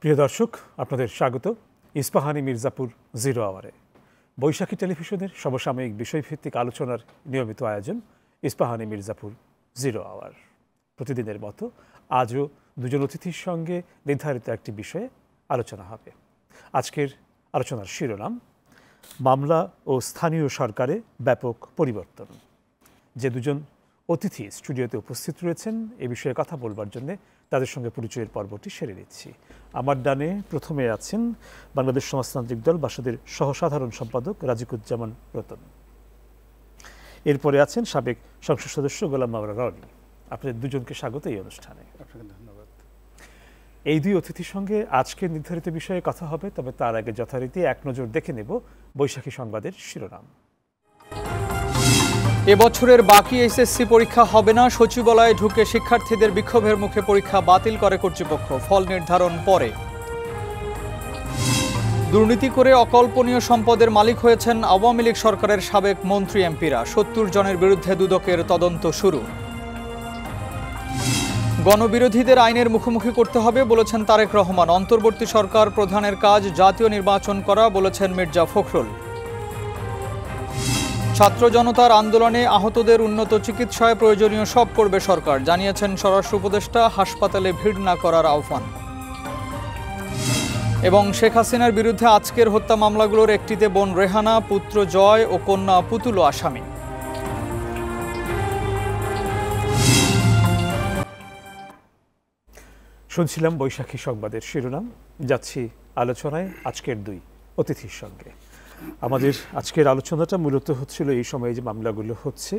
প্রিয় দর্শক আপনাদের স্বাগত ইস্পাহানি মির্জাপুর জিরো আওয়ারে বৈশাখী টেলিভিশনের সমসাময়িক বিষয়ভিত্তিক আলোচনার নিয়মিত আয়োজন ইস্পাহানি মির্জাপুর জিরো আওয়ার প্রতিদিনের মতো আজও দুজন অতিথির সঙ্গে নির্ধারিত একটি বিষয়ে আলোচনা হবে আজকের আলোচনার শিরোনাম মামলা ও স্থানীয় সরকারে ব্যাপক পরিবর্তন যে দুজন অতিথি স্টুডিওতে উপস্থিত রয়েছেন এ বিষয়ে কথা বলবার জন্য তাদের সঙ্গে পরিচয়ের পর্বটি সেরে নিচ্ছি আমার ডানে প্রথমে আছেন বাংলাদেশ সমাজতান্ত্রিক দল বাসাদের সহসাধারণ সম্পাদক রাজিকুজ্জামান রতন এরপরে আছেন সাবেক সংসদ সদস্য গোলাম মামলা রনি আপনাদের দুজনকে স্বাগত এই অনুষ্ঠানে এই দুই অতিথির সঙ্গে আজকে নির্ধারিত বিষয়ে কথা হবে তবে তার আগে যথারীতি এক নজর দেখে নেব বৈশাখী সংবাদের শিরোনাম এবছরের বাকি এসএসসি পরীক্ষা হবে না সচিবালয়ে ঢুকে শিক্ষার্থীদের বিক্ষোভের মুখে পরীক্ষা বাতিল করে কর্তৃপক্ষ ফল নির্ধারণ পরে দুর্নীতি করে অকল্পনীয় সম্পদের মালিক হয়েছেন আওয়ামী লীগ সরকারের সাবেক মন্ত্রী এমপিরা সত্তর জনের বিরুদ্ধে দুদকের তদন্ত শুরু গণবিরোধীদের আইনের মুখোমুখি করতে হবে বলেছেন তারেক রহমান অন্তর্বর্তী সরকার প্রধানের কাজ জাতীয় নির্বাচন করা বলেছেন মির্জা ফখরুল ছাত্র জনতার আন্দোলনে আহতদের উন্নত চিকিৎসায় প্রয়োজনীয় সব করবে সরকার জানিয়েছেন স্বরাষ্ট্র উপদেষ্টা হাসপাতালে ভিড় না করার আহ্বান এবং শেখ হাসিনার বিরুদ্ধে আজকের হত্যা মামলাগুলোর একটিতে বোন রেহানা পুত্র জয় ও কন্যা পুতুলো আসামি শুনছিলাম বৈশাখী সংবাদের শিরোনাম যাচ্ছি আলোচনায় আজকের দুই অতিথির সঙ্গে আমাদের আজকের আলোচনাটা মূলত হচ্ছিল এই সময়ে যে মামলাগুলো হচ্ছে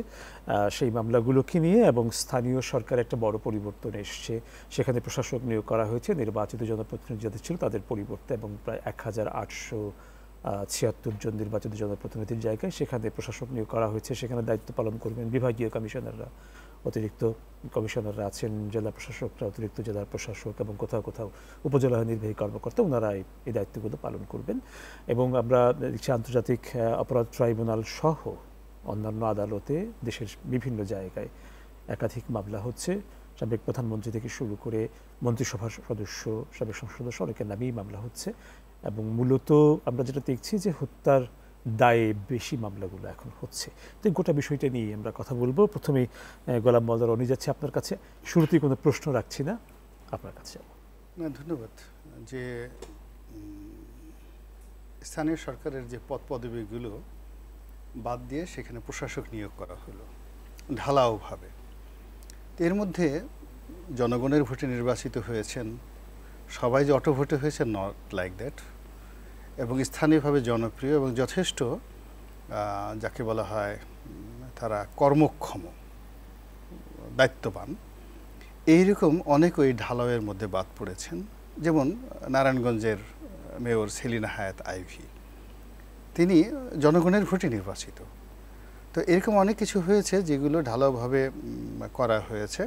সেই মামলাগুলোকে নিয়ে এবং স্থানীয় সরকার একটা বড় পরিবর্তন এসছে সেখানে প্রশাসক নিয়োগ করা হয়েছে নির্বাচিত জনপ্রতিনিধি যাদের ছিল তাদের পরিবর্তে এবং প্রায় এক হাজার আটশো ছিয়াত্তর জন নির্বাচিত জনপ্রতিনিধির জায়গায় সেখানে প্রশাসক নিয়োগ করা হয়েছে সেখানে দায়িত্ব পালন করবেন বিভাগীয় কমিশনাররা অতিরিক্ত কমিশনাররা আছেন জেলা প্রশাসকরা অতিরিক্ত জেলার প্রশাসক এবং কোথাও কোথাও উপজেলা নির্বাহী কর্মকর্তা ওনারা এই দায়িত্বগুলো পালন করবেন এবং আমরা দেখছি আন্তর্জাতিক অপরাধ ট্রাইব্যুনাল সহ অন্যান্য আদালতে দেশের বিভিন্ন জায়গায় একাধিক মামলা হচ্ছে সাবেক প্রধানমন্ত্রী থেকে শুরু করে মন্ত্রিসভার সদস্য সাবেক সংসদ সড়কের নামেই মামলা হচ্ছে এবং মূলত আমরা যেটা দেখছি যে হত্যার দায়ে বেশি মামলাগুলো এখন হচ্ছে তো গোটা বিষয়টা নিয়ে আমরা কথা বলবো প্রথমে গোলাম মলদার অনি যাচ্ছে আপনার কাছে শুরুতেই কোনো প্রশ্ন রাখছি না আপনার কাছে না ধন্যবাদ যে স্থানীয় সরকারের যে পদ পদবীগুলো বাদ দিয়ে সেখানে প্রশাসক নিয়োগ করা হলো ঢালাওভাবে এর মধ্যে জনগণের ভোটে নির্বাচিত হয়েছেন সবাই যে অটো ভোটে হয়েছে নট লাইক দ্যাট এবং স্থানীয়ভাবে জনপ্রিয় এবং যথেষ্ট যাকে বলা হয় তারা কর্মক্ষম দায়িত্ববান এইরকম অনেক ওই ঢালাওয়ের মধ্যে বাদ পড়েছেন যেমন নারায়ণগঞ্জের মেয়র সেলিনা হায়াত আইভি তিনি জনগণের ভোটে নির্বাচিত তো এরকম অনেক কিছু হয়েছে যেগুলো ঢালাওভাবে করা হয়েছে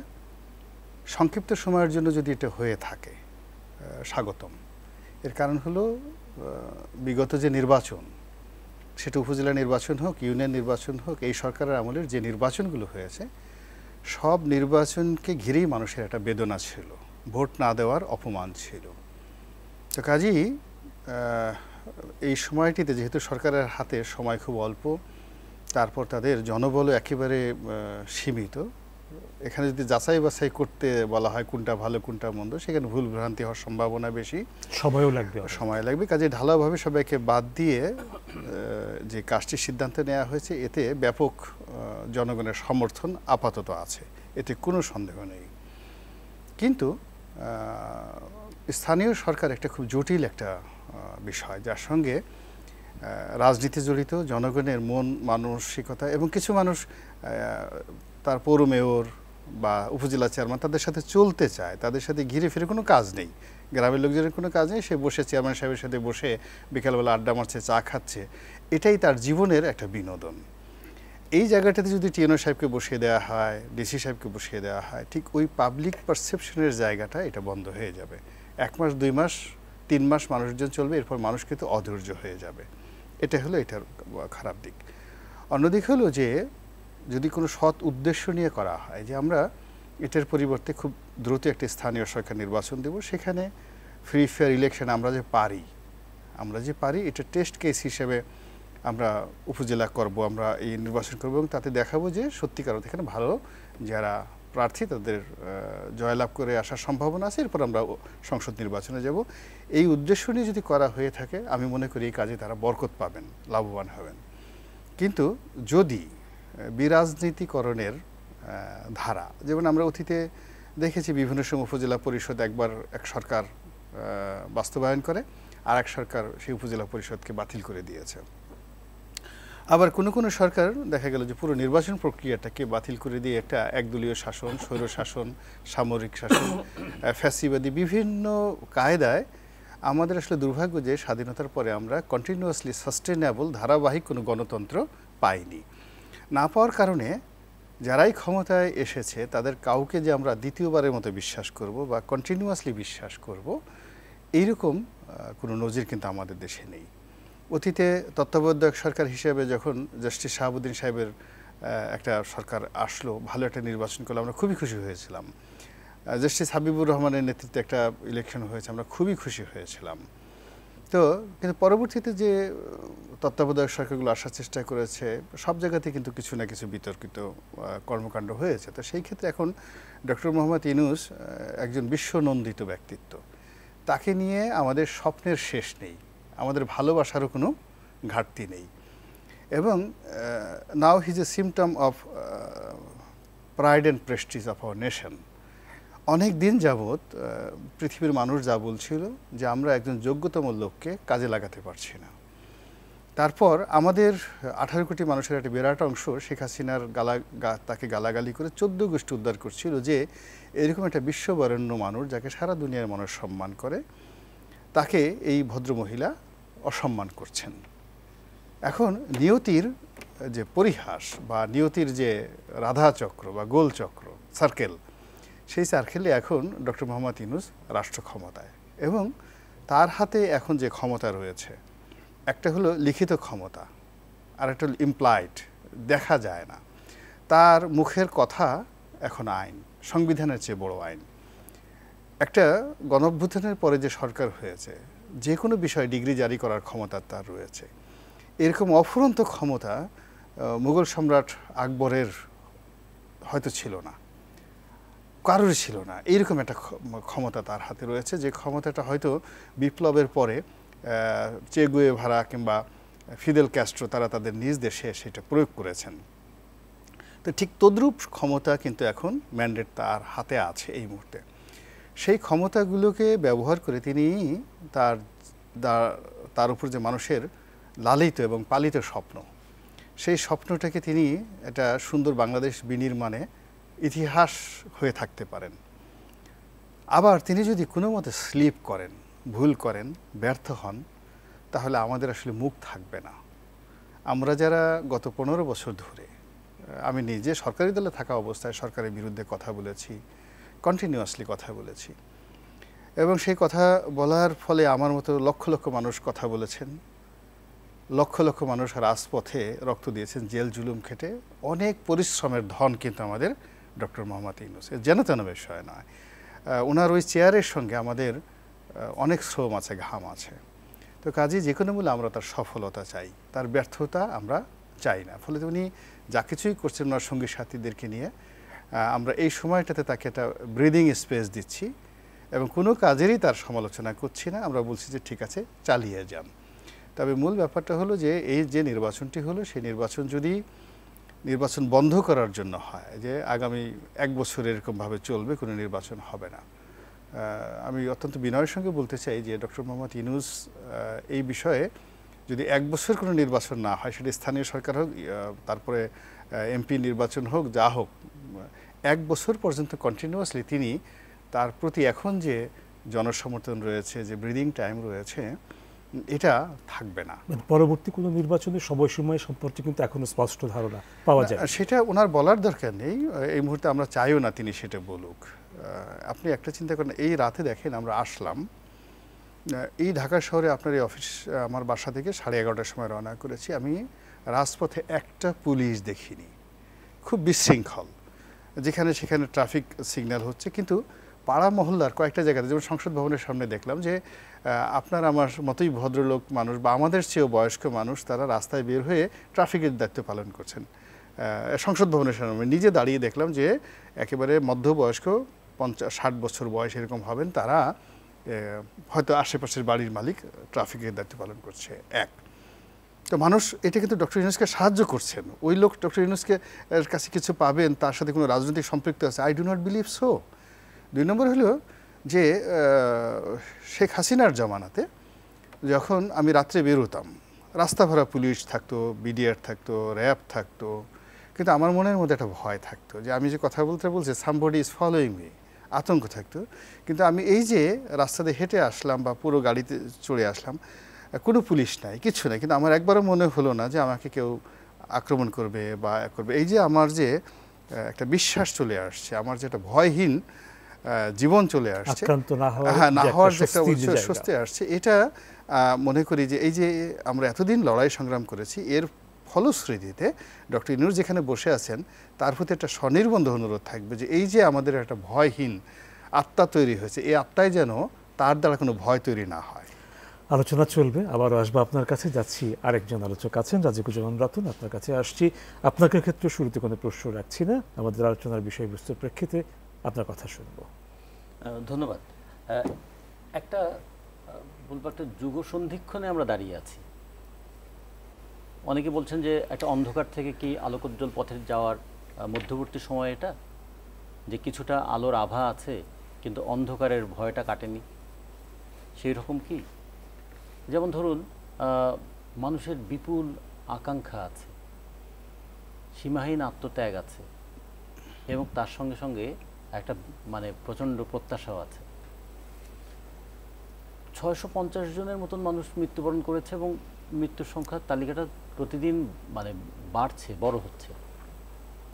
সংক্ষিপ্ত সময়ের জন্য যদি এটা হয়ে থাকে স্বাগতম এর কারণ হলো বিগত যে নির্বাচন সেটা উপজেলা নির্বাচন হোক ইউনিয়ন নির্বাচন হোক এই সরকারের আমলের যে নির্বাচনগুলো হয়েছে সব নির্বাচনকে ঘিরেই মানুষের একটা বেদনা ছিল ভোট না দেওয়ার অপমান ছিল তো কাজেই এই সময়টিতে যেহেতু সরকারের হাতে সময় খুব অল্প তারপর তাদের জনবলও একেবারে সীমিত এখানে যদি যাচাই বাছাই করতে বলা হয় কোনটা ভালো কোনটা মন্দ সেখানে ভুল ভ্রান্তি হওয়ার সম্ভাবনা বেশি সময়ও লাগবে সময় লাগবে কাজে ঢালাভাবে সবাইকে বাদ দিয়ে যে কাজটির সিদ্ধান্ত নেওয়া হয়েছে এতে ব্যাপক জনগণের সমর্থন আপাতত আছে এতে কোনো সন্দেহ নেই কিন্তু স্থানীয় সরকার একটা খুব জটিল একটা বিষয় যার সঙ্গে রাজনীতি জড়িত জনগণের মন মানসিকতা এবং কিছু মানুষ তার পৌর মেয়র বা উপজেলা চেয়ারম্যান তাদের সাথে চলতে চায় তাদের সাথে ঘিরে ফিরে কোনো কাজ নেই গ্রামের লোকজনের কোনো কাজ নেই সে বসে চেয়ারম্যান সাহেবের সাথে বসে বিকালবেলা আড্ডা মারছে চা খাচ্ছে এটাই তার জীবনের একটা বিনোদন এই জায়গাটাতে যদি টিএনও সাহেবকে বসিয়ে দেওয়া হয় ডিসি সাহেবকে বসিয়ে দেওয়া হয় ঠিক ওই পাবলিক পারসেপশনের জায়গাটা এটা বন্ধ হয়ে যাবে এক মাস দুই মাস তিন মাস মানুষজন চলবে এরপর মানুষ কিন্তু অধৈর্য হয়ে যাবে এটা হলো এটার খারাপ দিক অন্যদিক হলো যে যদি কোনো সৎ উদ্দেশ্য নিয়ে করা হয় যে আমরা এটার পরিবর্তে খুব দ্রুত একটি স্থানীয় সরকার নির্বাচন দেব সেখানে ফ্রি ফেয়ার ইলেকশন আমরা যে পারি আমরা যে পারি এটা টেস্ট কেস হিসেবে আমরা উপজেলা করব আমরা এই নির্বাচন করব এবং তাতে দেখাবো যে সত্যিকার এখানে ভালো যারা প্রার্থী তাদের জয়লাভ করে আসার সম্ভাবনা আছে এরপর আমরা সংসদ নির্বাচনে যাব এই উদ্দেশ্য নিয়ে যদি করা হয়ে থাকে আমি মনে করি এই কাজে তারা বরকত পাবেন লাভবান হবেন কিন্তু যদি বিরাজনীতিকরণের ধারা যেমন আমরা অতীতে দেখেছি বিভিন্ন সময় উপজেলা পরিষদ একবার এক সরকার বাস্তবায়ন করে আর এক সরকার সেই উপজেলা পরিষদকে বাতিল করে দিয়েছে আবার কোনো কোনো সরকার দেখা গেল যে পুরো নির্বাচন প্রক্রিয়াটাকে বাতিল করে দিয়ে একটা একদলীয় শাসন স্বৈর শাসন সামরিক শাসন ফ্যাসিবাদী বিভিন্ন কায়দায় আমাদের আসলে দুর্ভাগ্য যে স্বাধীনতার পরে আমরা কন্টিনিউয়াসলি সাস্টেনেবল ধারাবাহিক কোনো গণতন্ত্র পাইনি না পাওয়ার কারণে যারাই ক্ষমতায় এসেছে তাদের কাউকে যে আমরা দ্বিতীয়বারের মতো বিশ্বাস করব বা কন্টিনিউয়াসলি বিশ্বাস করব এইরকম কোনো নজির কিন্তু আমাদের দেশে নেই অতীতে তত্ত্বাবধায়ক সরকার হিসেবে যখন জাস্টিস শাহাবুদ্দিন সাহেবের একটা সরকার আসলো ভালো একটা নির্বাচন করলো আমরা খুবই খুশি হয়েছিলাম জাস্টিস হাবিবুর রহমানের নেতৃত্বে একটা ইলেকশন হয়েছে আমরা খুবই খুশি হয়েছিলাম তো কিন্তু পরবর্তীতে যে তত্ত্বাবধায়ক সরকারগুলো আসার চেষ্টা করেছে সব জায়গাতে কিন্তু কিছু না কিছু বিতর্কিত কর্মকাণ্ড হয়েছে তো সেই ক্ষেত্রে এখন ডক্টর মোহাম্মদ ইনুস একজন বিশ্বনন্দিত ব্যক্তিত্ব তাকে নিয়ে আমাদের স্বপ্নের শেষ নেই আমাদের ভালোবাসারও কোনো ঘাটতি নেই এবং now his a symptom of pride and prestige of our nation অনেক দিন যাবত পৃথিবীর মানুষ যা বলছিল যে আমরা একজন যোগ্যতম লোককে কাজে লাগাতে পারছি না তারপর আমাদের আঠারো কোটি মানুষের একটা বিরাট অংশ শেখ হাসিনার গালা তাকে গালাগালি করে চোদ্দ গোষ্ঠী উদ্ধার করছিল যে এরকম একটা বিশ্ববরেণ্য মানুষ যাকে সারা দুনিয়ার মানুষ সম্মান করে তাকে এই ভদ্রমহিলা অসম্মান করছেন এখন নিয়তির যে পরিহাস বা নিয়তির যে রাধাচক্র বা গোলচক্র সার্কেল সেই সার্কেলে এখন ডক্টর মোহাম্মদ ইউনুস রাষ্ট্র ক্ষমতায় এবং তার হাতে এখন যে ক্ষমতা রয়েছে একটা হলো লিখিত ক্ষমতা আর একটা হলো ইমপ্লাইড দেখা যায় না তার মুখের কথা এখন আইন সংবিধানের চেয়ে বড় আইন একটা গণভ্যুত্থানের পরে যে সরকার হয়েছে যে কোনো বিষয়ে ডিগ্রি জারি করার ক্ষমতা তার রয়েছে এরকম অফুরন্ত ক্ষমতা মুঘল সম্রাট আকবরের হয়তো ছিল না কারোরই ছিল না এইরকম একটা ক্ষমতা তার হাতে রয়েছে যে ক্ষমতাটা হয়তো বিপ্লবের পরে চেগুয়ে ভাড়া কিংবা ফিদেল ক্যাস্ট্রো তারা তাদের নিজ দেশে সেটা প্রয়োগ করেছেন তো ঠিক তদ্রূপ ক্ষমতা কিন্তু এখন ম্যান্ডেট তার হাতে আছে এই মুহূর্তে সেই ক্ষমতাগুলোকে ব্যবহার করে তিনি তার তার উপর যে মানুষের লালিত এবং পালিত স্বপ্ন সেই স্বপ্নটাকে তিনি একটা সুন্দর বাংলাদেশ বিনির্মাণে ইতিহাস হয়ে থাকতে পারেন আবার তিনি যদি কোনো মতে স্লিপ করেন ভুল করেন ব্যর্থ হন তাহলে আমাদের আসলে মুখ থাকবে না আমরা যারা গত পনেরো বছর ধরে আমি নিজে সরকারি দলে থাকা অবস্থায় সরকারের বিরুদ্ধে কথা বলেছি কন্টিনিউয়াসলি কথা বলেছি এবং সেই কথা বলার ফলে আমার মতো লক্ষ লক্ষ মানুষ কথা বলেছেন লক্ষ লক্ষ মানুষ রাজপথে রক্ত দিয়েছেন জেল জুলুম খেটে অনেক পরিশ্রমের ধন কিন্তু আমাদের ডক্টর মোহাম্মদ যেন তেন বিষয় নয় ওনার ওই চেয়ারের সঙ্গে আমাদের অনেক শ্রম আছে ঘাম আছে তো কাজে যে কোনো মূল্যে আমরা তার সফলতা চাই তার ব্যর্থতা আমরা চাই না ফলে উনি যা কিছুই করছেন ওনার সঙ্গী সাথীদেরকে নিয়ে আমরা এই সময়টাতে তাকে একটা ব্রিদিং স্পেস দিচ্ছি এবং কোনো কাজেরই তার সমালোচনা করছি না আমরা বলছি যে ঠিক আছে চালিয়ে যান তবে মূল ব্যাপারটা হলো যে এই যে নির্বাচনটি হলো সেই নির্বাচন যদি নির্বাচন বন্ধ করার জন্য হয় যে আগামী এক বছর এরকমভাবে চলবে কোনো নির্বাচন হবে না আমি অত্যন্ত বিনয়ের সঙ্গে বলতে চাই যে ডক্টর মোহাম্মদ ইনুস এই বিষয়ে যদি এক বছর কোনো নির্বাচন না হয় সেটা স্থানীয় সরকার হোক তারপরে এমপি নির্বাচন হোক যা হোক এক বছর পর্যন্ত কন্টিনিউয়াসলি তিনি তার প্রতি এখন যে জনসমর্থন রয়েছে যে ব্রিদিং টাইম রয়েছে এটা থাকবে না মানে পরবর্তী কোনো নির্বাচনের সময় সম্পর্কে কিন্তু এখনো স্পষ্ট ধারণা পাওয়া যায় সেটা ওনার বলার দরকার নেই এই মুহূর্তে আমরা চাইও না তিনি সেটা বলুক আপনি একটা চিন্তা করেন এই রাতে দেখেন আমরা আসলাম এই ঢাকা শহরে আপনার এই অফিস আমার বাসা থেকে সাড়ে এগারোটার সময় রওনা করেছি আমি রাজপথে একটা পুলিশ দেখিনি খুব বিশৃঙ্খল যেখানে সেখানে ট্রাফিক সিগন্যাল হচ্ছে কিন্তু পাড়া মহল্লার কয়েকটা জায়গাতে যেমন সংসদ ভবনের সামনে দেখলাম যে আপনার আমার মতোই ভদ্রলোক মানুষ বা আমাদের চেয়েও বয়স্ক মানুষ তারা রাস্তায় বের হয়ে ট্রাফিকের দায়িত্ব পালন করছেন সংসদ ভবনের সামনে নিজে দাঁড়িয়ে দেখলাম যে একেবারে মধ্যবয়স্ক পঞ্চাশ ষাট বছর বয়স এরকম হবেন তারা হয়তো আশেপাশের বাড়ির মালিক ট্রাফিকের দায়িত্ব পালন করছে এক তো মানুষ এটা কিন্তু ডক্টর ইউনুসকে সাহায্য করছেন ওই লোক ডক্টর ইউনুসকে এর কাছে কিছু পাবেন তার সাথে কোনো রাজনৈতিক সম্পৃক্ত আছে I do not believe so দুই নম্বর হলো যে শেখ হাসিনার জমানাতে যখন আমি রাত্রে বেরোতাম রাস্তা ভরা পুলিশ থাকতো বিডিআর থাকতো র্যাব থাকতো কিন্তু আমার মনের মধ্যে একটা ভয় থাকতো যে আমি যে কথা বলতে বলছি সামবডি ইজ ফলোয়িং মি আতঙ্ক থাকতো কিন্তু আমি এই যে রাস্তাতে হেঁটে আসলাম বা পুরো গাড়িতে চড়ে আসলাম কোনো পুলিশ নাই কিছু নাই কিন্তু আমার একবারও মনে হলো না যে আমাকে কেউ আক্রমণ করবে বা করবে এই যে আমার যে একটা বিশ্বাস চলে আসছে আমার যে একটা ভয়হীন জীবন চলে আসছে না হ্যাঁ, হওয়ার যে একটা স্বস্তি আসছে এটা মনে করি যে এই যে আমরা এতদিন লড়াই সংগ্রাম করেছি এর ফলশ্রুতিতে ডক্টর ইনুর যেখানে বসে আছেন তার প্রতি একটা স্বনির্বন্ধ অনুরোধ থাকবে যে এই যে আমাদের একটা ভয়হীন আত্মা তৈরি হয়েছে এই আত্মায় যেন তার দ্বারা কোনো ভয় তৈরি না হয় আলোচনা চলবে আবারও আসবো আপনার কাছে যাচ্ছি আরেকজন আলোচক আছেন রাজীব রাজিকুজ্জামান রতন আপনার কাছে আসছি আপনাকে ক্ষেত্রে শুরুতে কোনো প্রশ্ন রাখছি না আমাদের আলোচনার বিষয়বস্তুর প্রেক্ষিতে আপনার কথা শুনব ধন্যবাদ একটা বলবো একটা যুগ সন্ধিক্ষণে আমরা দাঁড়িয়ে আছি অনেকে বলছেন যে একটা অন্ধকার থেকে কি আলোকোজ্জ্বল পথে যাওয়ার মধ্যবর্তী সময় এটা যে কিছুটা আলোর আভা আছে কিন্তু অন্ধকারের ভয়টা কাটেনি সেই রকম কি যেমন ধরুন মানুষের বিপুল আকাঙ্ক্ষা আছে সীমাহীন আত্মত্যাগ আছে এবং তার সঙ্গে সঙ্গে একটা মানে প্রচণ্ড প্রত্যাশাও আছে ছয়শো পঞ্চাশ জনের মতন মানুষ মৃত্যুবরণ করেছে এবং মৃত্যুর সংখ্যার তালিকাটা প্রতিদিন মানে বাড়ছে বড় হচ্ছে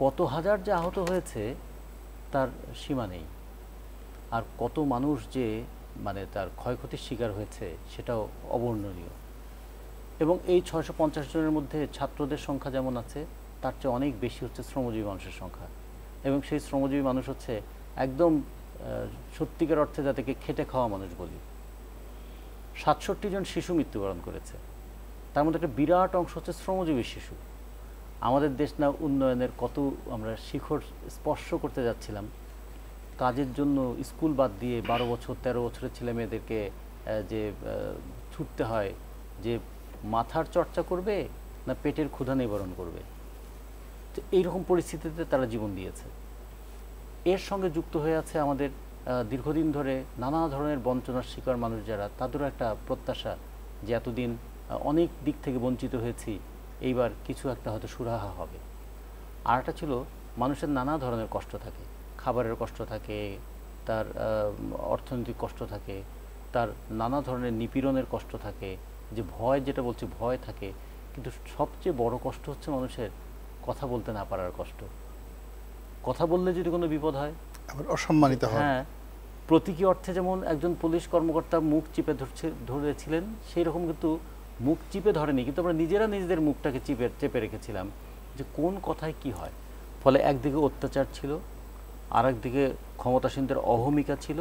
কত হাজার যে আহত হয়েছে তার সীমা নেই আর কত মানুষ যে মানে তার ক্ষয়ক্ষতির শিকার হয়েছে সেটাও অবর্ণনীয় এবং এই ছয়শো জনের মধ্যে ছাত্রদের সংখ্যা যেমন আছে তার চেয়ে অনেক বেশি হচ্ছে শ্রমজীবী মানুষের সংখ্যা এবং সেই শ্রমজীবী মানুষ হচ্ছে একদম সত্যিকার অর্থে যাদেরকে খেটে খাওয়া মানুষ বলি সাতষট্টি জন শিশু মৃত্যুবরণ করেছে তার মধ্যে একটা বিরাট অংশ হচ্ছে শ্রমজীবী শিশু আমাদের দেশ না উন্নয়নের কত আমরা শিখর স্পর্শ করতে যাচ্ছিলাম কাজের জন্য স্কুল বাদ দিয়ে বারো বছর তেরো বছরের ছেলে মেয়েদেরকে যে ছুটতে হয় যে মাথার চর্চা করবে না পেটের ক্ষুধা নিবারণ করবে এইরকম পরিস্থিতিতে তারা জীবন দিয়েছে এর সঙ্গে যুক্ত হয়ে আছে আমাদের দীর্ঘদিন ধরে নানা ধরনের বঞ্চনার শিকার মানুষ যারা তাদেরও একটা প্রত্যাশা যে এতদিন অনেক দিক থেকে বঞ্চিত হয়েছি এইবার কিছু একটা হয়তো সুরাহা হবে আর একটা ছিল মানুষের নানা ধরনের কষ্ট থাকে খাবারের কষ্ট থাকে তার অর্থনৈতিক কষ্ট থাকে তার নানা ধরনের নিপীড়নের কষ্ট থাকে যে ভয় যেটা বলছে ভয় থাকে কিন্তু সবচেয়ে বড় কষ্ট হচ্ছে মানুষের কথা বলতে না পারার কষ্ট কথা বললে যদি কোনো বিপদ হয় আবার অসম্মানিত হয় হ্যাঁ প্রতীকী অর্থে যেমন একজন পুলিশ কর্মকর্তা মুখ চিপে ধরছে ধরেছিলেন সেই রকম কিন্তু মুখ চিপে ধরেনি কিন্তু আমরা নিজেরা নিজেদের মুখটাকে চিপে চেপে রেখেছিলাম যে কোন কথায় কি হয় ফলে একদিকে অত্যাচার ছিল আর একদিকে ক্ষমতাসীনদের অহমিকা ছিল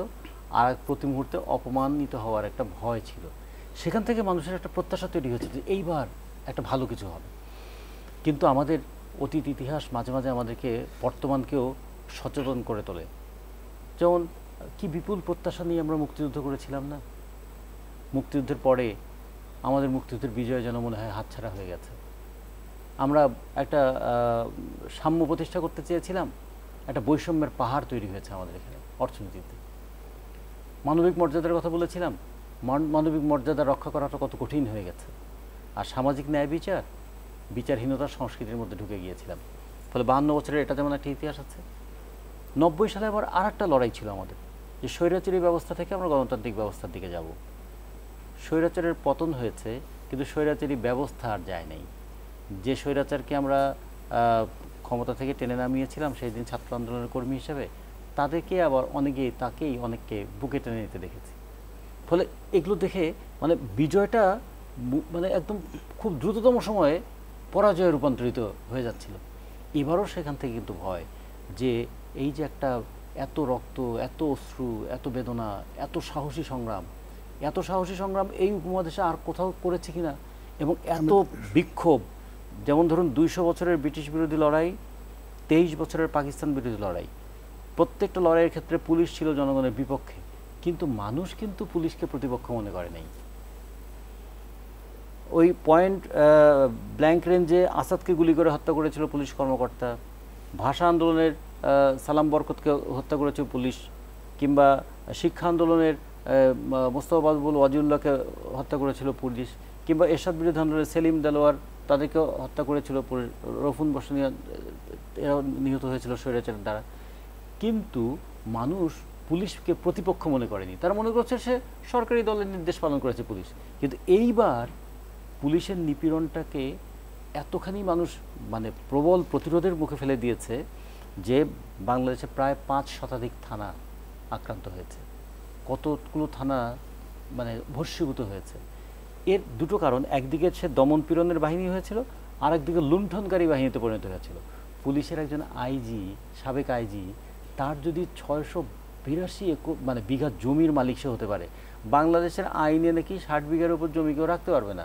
আর এক প্রতি মুহূর্তে অপমানিত হওয়ার একটা ভয় ছিল সেখান থেকে মানুষের একটা প্রত্যাশা তৈরি হয়েছে যে এইবার একটা ভালো কিছু হবে কিন্তু আমাদের অতীত ইতিহাস মাঝে মাঝে আমাদেরকে বর্তমানকেও সচেতন করে তোলে যেমন কি বিপুল প্রত্যাশা নিয়ে আমরা মুক্তিযুদ্ধ করেছিলাম না মুক্তিযুদ্ধের পরে আমাদের মুক্তিযুদ্ধের বিজয় যেন মনে হয় হাতছাড়া হয়ে গেছে আমরা একটা সাম্য প্রতিষ্ঠা করতে চেয়েছিলাম একটা বৈষম্যের পাহাড় তৈরি হয়েছে আমাদের এখানে অর্থনীতিতে মানবিক মর্যাদার কথা বলেছিলাম মানবিক মর্যাদা রক্ষা করাটা কত কঠিন হয়ে গেছে আর সামাজিক ন্যায় বিচার বিচারহীনতার সংস্কৃতির মধ্যে ঢুকে গিয়েছিলাম ফলে বাহান্ন বছরের এটা যেমন একটা ইতিহাস আছে নব্বই সালে আবার আর একটা লড়াই ছিল আমাদের যে স্বৈরাচারী ব্যবস্থা থেকে আমরা গণতান্ত্রিক ব্যবস্থার দিকে যাব স্বৈরাচারের পতন হয়েছে কিন্তু স্বৈরাচারী ব্যবস্থা আর যায় নাই যে স্বৈরাচারকে আমরা ক্ষমতা থেকে টেনে নামিয়েছিলাম সেই দিন ছাত্র আন্দোলনের কর্মী হিসেবে তাদেরকে আবার অনেকে তাকেই অনেককে বুকে টেনে নিতে দেখেছি ফলে এগুলো দেখে মানে বিজয়টা মানে একদম খুব দ্রুততম সময়ে পরাজয়ে রূপান্তরিত হয়ে যাচ্ছিল এবারও সেখান থেকে কিন্তু ভয় যে এই যে একটা এত রক্ত এত অশ্রু এত বেদনা এত সাহসী সংগ্রাম এত সাহসী সংগ্রাম এই উপমহাদেশে আর কোথাও করেছে কিনা এবং এত বিক্ষোভ যেমন ধরুন দুইশো বছরের ব্রিটিশ বিরোধী লড়াই তেইশ বছরের পাকিস্তান বিরোধী লড়াই প্রত্যেকটা লড়াইয়ের ক্ষেত্রে পুলিশ ছিল জনগণের বিপক্ষে কিন্তু মানুষ কিন্তু পুলিশকে প্রতিপক্ষ মনে করে নাই ওই পয়েন্ট ব্ল্যাঙ্ক রেঞ্জে আসাদকে গুলি করে হত্যা করেছিল পুলিশ কর্মকর্তা ভাষা আন্দোলনের সালাম বরকতকে হত্যা করেছিল পুলিশ কিংবা শিক্ষা আন্দোলনের মোস্তফা বাজবুল ওয়াজিউল্লাহকে হত্যা করেছিল পুলিশ কিংবা এরশাদ বিরোধী আন্দোলনের সেলিম দেলোয়ার তাদেরকে হত্যা করেছিল রফুন বসনিয়া এরাও নিহত হয়েছিল স্বৈরাচারের দ্বারা কিন্তু মানুষ পুলিশকে প্রতিপক্ষ মনে করেনি তারা মনে করছে সে সরকারি দলের নির্দেশ পালন করেছে পুলিশ কিন্তু এইবার পুলিশের নিপীড়নটাকে এতখানি মানুষ মানে প্রবল প্রতিরোধের মুখে ফেলে দিয়েছে যে বাংলাদেশে প্রায় পাঁচ শতাধিক থানা আক্রান্ত হয়েছে কতগুলো থানা মানে ভস্যীভূত হয়েছে এর দুটো কারণ একদিকে সে দমন পীড়নের বাহিনী হয়েছিল আর একদিকে লুণ্ঠনকারী বাহিনীতে পরিণত হয়েছিল পুলিশের একজন আইজি সাবেক আইজি তার যদি ছয়শো বিরাশি মানে বিঘা জমির মালিক সে হতে পারে বাংলাদেশের আইনে নাকি ষাট বিঘার উপর জমি কেউ রাখতে পারবে না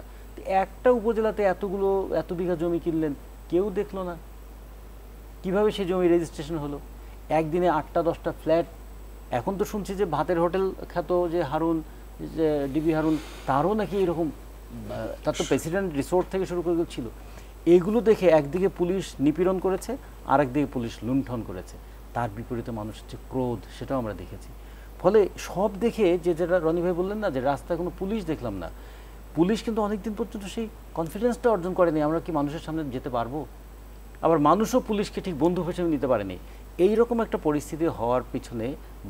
একটা উপজেলাতে এতগুলো এত বিঘা জমি কিনলেন কেউ দেখলো না কিভাবে সে জমি রেজিস্ট্রেশন হলো একদিনে আটটা দশটা ফ্ল্যাট এখন তো শুনছি যে ভাতের হোটেল খ্যাত যে হারুন যে ডিবি হারুন তারও নাকি এরকম তার তো প্রেসিডেন্ট রিসোর্ট থেকে শুরু করে ছিল এগুলো দেখে একদিকে পুলিশ নিপীড়ন করেছে আর একদিকে পুলিশ লুণ্ঠন করেছে তার বিপরীতে মানুষের যে ক্রোধ সেটাও আমরা দেখেছি ফলে সব দেখে যে যেটা রনি ভাই বললেন না যে রাস্তায় কোনো পুলিশ দেখলাম না পুলিশ কিন্তু অনেকদিন পর্যন্ত সেই কনফিডেন্সটা অর্জন করেনি আমরা কি মানুষের সামনে যেতে পারবো আবার মানুষও পুলিশকে ঠিক বন্ধু হিসেবে নিতে পারেনি এই রকম একটা পরিস্থিতি হওয়ার পিছনে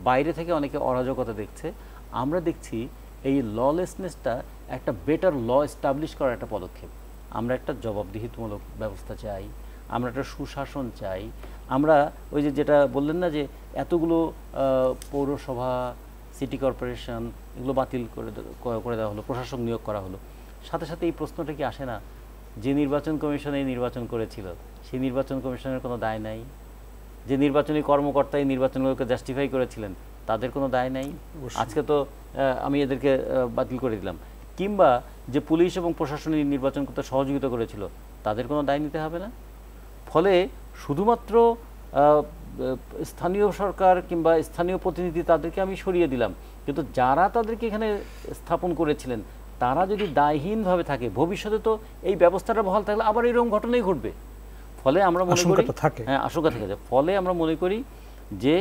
বাইরে থেকে অনেকে অরাজকতা দেখছে আমরা দেখছি এই ললেসনেসটা একটা বেটার ল এস্টাবলিশ করার একটা পদক্ষেপ আমরা একটা জবাবদিহিতমূলক ব্যবস্থা চাই আমরা একটা সুশাসন চাই আমরা ওই যে যেটা বললেন না যে এতগুলো পৌরসভা সিটি কর্পোরেশন এগুলো বাতিল করে করে দেওয়া হলো প্রশাসক নিয়োগ করা হলো সাথে সাথে এই প্রশ্নটা কি আসে না যে নির্বাচন কমিশন এই নির্বাচন করেছিল সেই নির্বাচন কমিশনের কোনো দায় নাই যে নির্বাচনী কর্মকর্তা এই নির্বাচনগুলোকে জাস্টিফাই করেছিলেন তাদের কোনো দায় নাই আজকে তো আমি এদেরকে বাতিল করে দিলাম কিংবা যে পুলিশ এবং এই নির্বাচন করতে সহযোগিতা করেছিল তাদের কোনো দায় নিতে হবে না ফলে শুধুমাত্র স্থানীয় সরকার কিংবা স্থানীয় প্রতিনিধি তাদেরকে আমি সরিয়ে দিলাম কিন্তু যারা তাদেরকে এখানে স্থাপন করেছিলেন তারা যদি দায়হীনভাবে থাকে ভবিষ্যতে তো এই ব্যবস্থাটা বহাল থাকলে আবার এরকম ঘটনাই ঘটবে ফলে আমরা মনে করি হ্যাঁ আশঙ্কা থেকে যায় ফলে আমরা মনে করি যে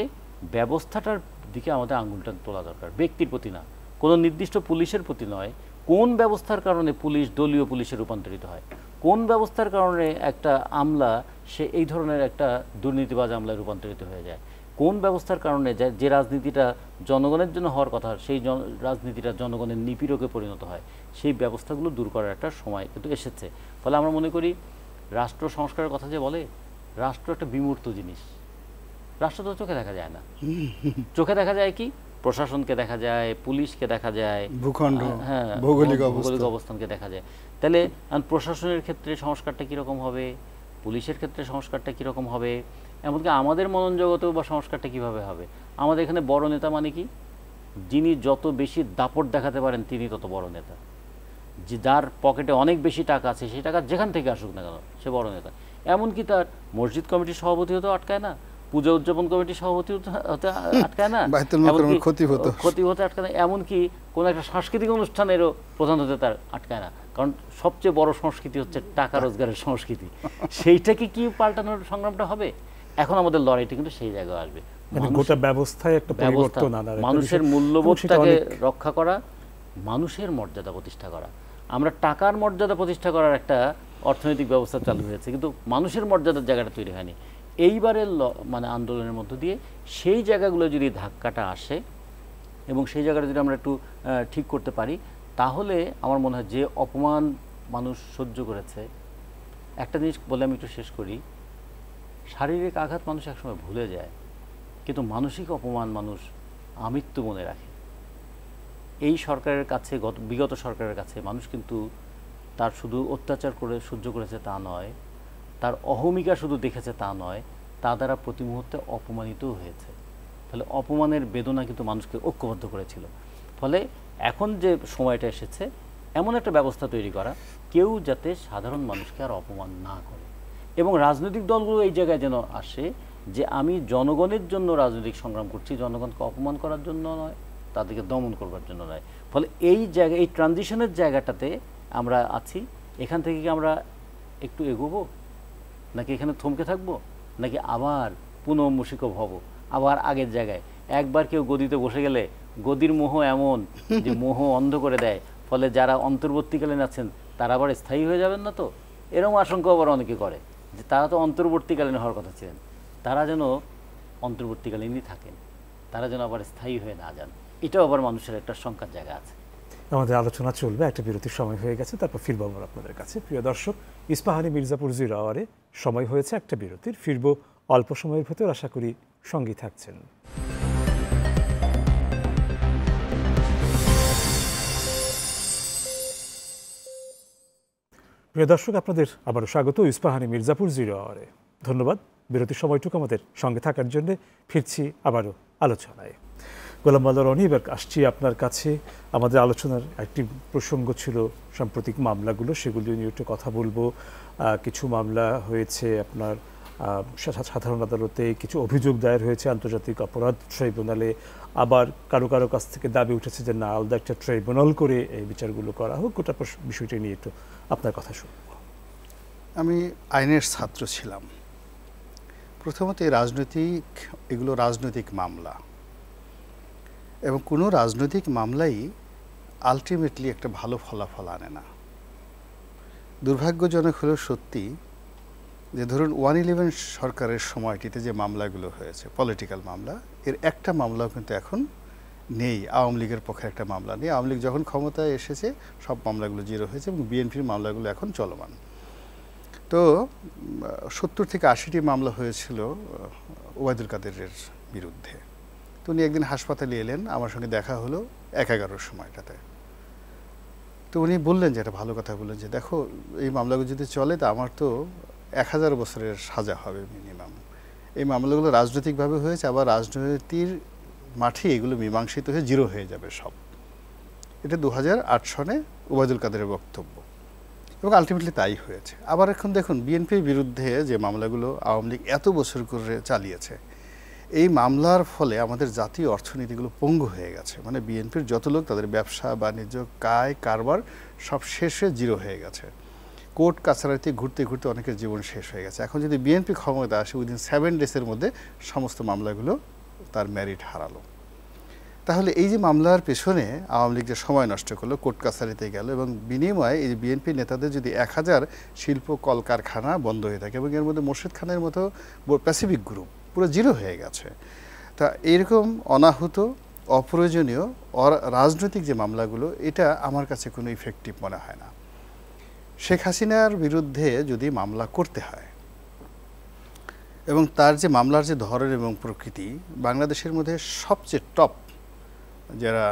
ব্যবস্থাটার দিকে আমাদের আঙুলটা তোলা দরকার ব্যক্তির প্রতি না কোনো নির্দিষ্ট পুলিশের প্রতি নয় কোন ব্যবস্থার কারণে পুলিশ দলীয় পুলিশে রূপান্তরিত হয় কোন ব্যবস্থার কারণে একটা আমলা সে এই ধরনের একটা দুর্নীতিবাজ আমলায় রূপান্তরিত হয়ে যায় কোন ব্যবস্থার কারণে যে রাজনীতিটা জনগণের জন্য হওয়ার কথা সেই রাজনীতিটা জনগণের নিপীড়কে পরিণত হয় সেই ব্যবস্থাগুলো দূর করার একটা সময় কিন্তু এসেছে ফলে আমরা মনে করি রাষ্ট্র সংস্কারের কথা যে বলে রাষ্ট্র একটা বিমূর্ত জিনিস রাষ্ট্র তো চোখে দেখা যায় না চোখে দেখা যায় কি প্রশাসনকে দেখা যায় পুলিশকে দেখা যায় ভূখণ্ড হ্যাঁ, ভৌগোলিক ভৌগোলিক অবস্থানকে দেখা যায় তাহলে প্রশাসনের ক্ষেত্রে সংস্কারটা কীরকম হবে পুলিশের ক্ষেত্রে সংস্কারটা কীরকম হবে এমনকি আমাদের মনন জগতেও বা সংস্কারটা কিভাবে হবে আমাদের এখানে বড় নেতা মানে কি যিনি যত বেশি দাপট দেখাতে পারেন তিনি তত বড় নেতা যে যার পকেটে অনেক বেশি টাকা আছে সেই টাকা যেখান থেকে আসুক না কেন সে বড় নেতা এমনকি তার মসজিদ কমিটির সভাপতি হতেও আটকায় না পূজা উদযাপন কমিটি সভাপতি হতে আটকায় না ক্ষতি হতো ক্ষতি হতে আটকায় না এমনকি কোনো একটা সাংস্কৃতিক অনুষ্ঠানেরও প্রধান হতে তার আটকায় না কারণ সবচেয়ে বড় সংস্কৃতি হচ্ছে টাকা রোজগারের সংস্কৃতি সেইটাকে কি পাল্টানোর সংগ্রামটা হবে এখন আমাদের লড়াইটা কিন্তু সেই জায়গায় আসবে মানে গোটা ব্যবস্থায় একটা পরিবর্তন মানুষের মূল্যবোধটাকে রক্ষা করা মানুষের মর্যাদা প্রতিষ্ঠা করা আমরা টাকার মর্যাদা প্রতিষ্ঠা করার একটা অর্থনৈতিক ব্যবস্থা চালু হয়েছে কিন্তু মানুষের মর্যাদার জায়গাটা তৈরি হয়নি এইবারের মানে আন্দোলনের মধ্য দিয়ে সেই জায়গাগুলো যদি ধাক্কাটা আসে এবং সেই জায়গাটা যদি আমরা একটু ঠিক করতে পারি তাহলে আমার মনে হয় যে অপমান মানুষ সহ্য করেছে একটা জিনিস বলে আমি একটু শেষ করি শারীরিক আঘাত মানুষ একসময় ভুলে যায় কিন্তু মানসিক অপমান মানুষ আমৃত্যু মনে রাখে এই সরকারের কাছে গত বিগত সরকারের কাছে মানুষ কিন্তু তার শুধু অত্যাচার করে সহ্য করেছে তা নয় তার অহমিকা শুধু দেখেছে তা নয় তা দ্বারা প্রতি মুহূর্তে অপমানিতও হয়েছে ফলে অপমানের বেদনা কিন্তু মানুষকে ঐক্যবদ্ধ করেছিল ফলে এখন যে সময়টা এসেছে এমন একটা ব্যবস্থা তৈরি করা কেউ যাতে সাধারণ মানুষকে আর অপমান না করে এবং রাজনৈতিক দলগুলো এই জায়গায় যেন আসে যে আমি জনগণের জন্য রাজনৈতিক সংগ্রাম করছি জনগণকে অপমান করার জন্য নয় তাদেরকে দমন করবার জন্য নয় ফলে এই জায়গা এই ট্রানজিশনের জায়গাটাতে আমরা আছি এখান থেকে কি আমরা একটু এগোবো নাকি এখানে থমকে থাকবো নাকি আবার পুনঃ পুনঃমূষিক হব আবার আগের জায়গায় একবার কেউ গদিতে বসে গেলে গদির মোহ এমন যে মোহ অন্ধ করে দেয় ফলে যারা অন্তর্বর্তীকালীন আছেন তারা আবার স্থায়ী হয়ে যাবেন না তো এরকম আশঙ্কা আবার অনেকে করে যে তারা তো অন্তর্বর্তীকালীন হওয়ার কথা ছিলেন তারা যেন অন্তর্বর্তীকালীনই থাকেন তারা যেন আবার স্থায়ী হয়ে না যান এটাও আবার মানুষের একটা শঙ্কার জায়গা আছে আমাদের আলোচনা চলবে একটা বিরতির সময় হয়ে গেছে তারপর ফিরবো আমরা আপনাদের কাছে প্রিয় দর্শক ইস্পাহানি মির্জাপুর জির আওয়ারে সময় হয়েছে একটা বিরতির ফিরবো অল্প সময়ের ভেতর আশা করি সঙ্গী থাকছেন প্রিয় দর্শক আপনাদের আবারও স্বাগত ইস্পাহানি মির্জাপুর জিরো আওয়ারে ধন্যবাদ বিরতির সময়টুকু আমাদের সঙ্গে থাকার জন্য ফিরছি আবারও আলোচনায় গোলাম আল্লাহ অনেক আসছি আপনার কাছে আমাদের আলোচনার একটি প্রসঙ্গ ছিল সাম্প্রতিক মামলাগুলো সেগুলি নিয়ে একটু কথা বলবো কিছু মামলা হয়েছে আপনার সাধারণ আদালতে কিছু অভিযোগ দায়ের হয়েছে আন্তর্জাতিক অপরাধ ট্রাইব্যুনালে আবার কারো কারো কাছ থেকে দাবি উঠেছে যে না আলাদা একটা ট্রাইব্যুনাল করে এই বিচারগুলো করা হোক গোটা বিষয়টি নিয়ে একটু আপনার কথা শুনব আমি আইনের ছাত্র ছিলাম প্রথমত রাজনৈতিক এগুলো রাজনৈতিক মামলা এবং কোনো রাজনৈতিক মামলাই আলটিমেটলি একটা ভালো ফলাফল আনে না দুর্ভাগ্যজনক হলো সত্যি যে ধরুন ওয়ান ইলেভেন সরকারের সময়টিতে যে মামলাগুলো হয়েছে পলিটিক্যাল মামলা এর একটা মামলাও কিন্তু এখন নেই আওয়ামী লীগের পক্ষে একটা মামলা নেই আওয়ামী লীগ যখন ক্ষমতায় এসেছে সব মামলাগুলো জিরো হয়েছে এবং বিএনপির মামলাগুলো এখন চলমান তো সত্তর থেকে আশিটি মামলা হয়েছিল ওবায়দুল কাদেরের বিরুদ্ধে তো উনি একদিন হাসপাতালে এলেন আমার সঙ্গে দেখা হলো এক এগারোর সময়টাতে তো উনি বললেন যে একটা ভালো কথা বললেন যে দেখো এই মামলাগুলো যদি চলে তা আমার তো এক হাজার বছরের সাজা হবে মিনিমাম এই মামলাগুলো রাজনৈতিকভাবে হয়েছে আবার রাজনৈতির মাঠে এগুলো মীমাংসিত হয়ে জিরো হয়ে যাবে সব এটা দু সনে ওবায়দুল কাদের বক্তব্য এবং আলটিমেটলি তাই হয়েছে আবার এখন দেখুন বিএনপির বিরুদ্ধে যে মামলাগুলো আওয়ামী লীগ এত বছর করে চালিয়েছে এই মামলার ফলে আমাদের জাতীয় অর্থনীতিগুলো পঙ্গু হয়ে গেছে মানে বিএনপির যত লোক তাদের ব্যবসা বাণিজ্য কায় কারবার সব শেষে জিরো হয়ে গেছে কোর্ট কাছারাতে ঘুরতে ঘুরতে অনেকের জীবন শেষ হয়ে গেছে এখন যদি বিএনপি ক্ষমতা আসে উইদিন সেভেন ডেসের মধ্যে সমস্ত মামলাগুলো তার ম্যারিট হারালো তাহলে এই যে মামলার পেছনে আওয়ামী লীগ যে সময় নষ্ট করলো কোর্ট কাছারিতে গেল এবং বিনিময়ে এই বিএনপি নেতাদের যদি এক হাজার শিল্প কলকারখানা বন্ধ হয়ে থাকে এবং এর মধ্যে মোর্শেদ খানের মতো প্যাসিফিক গ্রুপ পুরো জিরো হয়ে গেছে তা এরকম অনাহুত অপ্রয়োজনীয় রাজনৈতিক যে মামলাগুলো এটা আমার কাছে কোনো ইফেক্টিভ মনে হয় না শেখ হাসিনার বিরুদ্ধে যদি মামলা করতে হয় এবং তার যে মামলার যে ধরন এবং প্রকৃতি বাংলাদেশের মধ্যে সবচেয়ে টপ যারা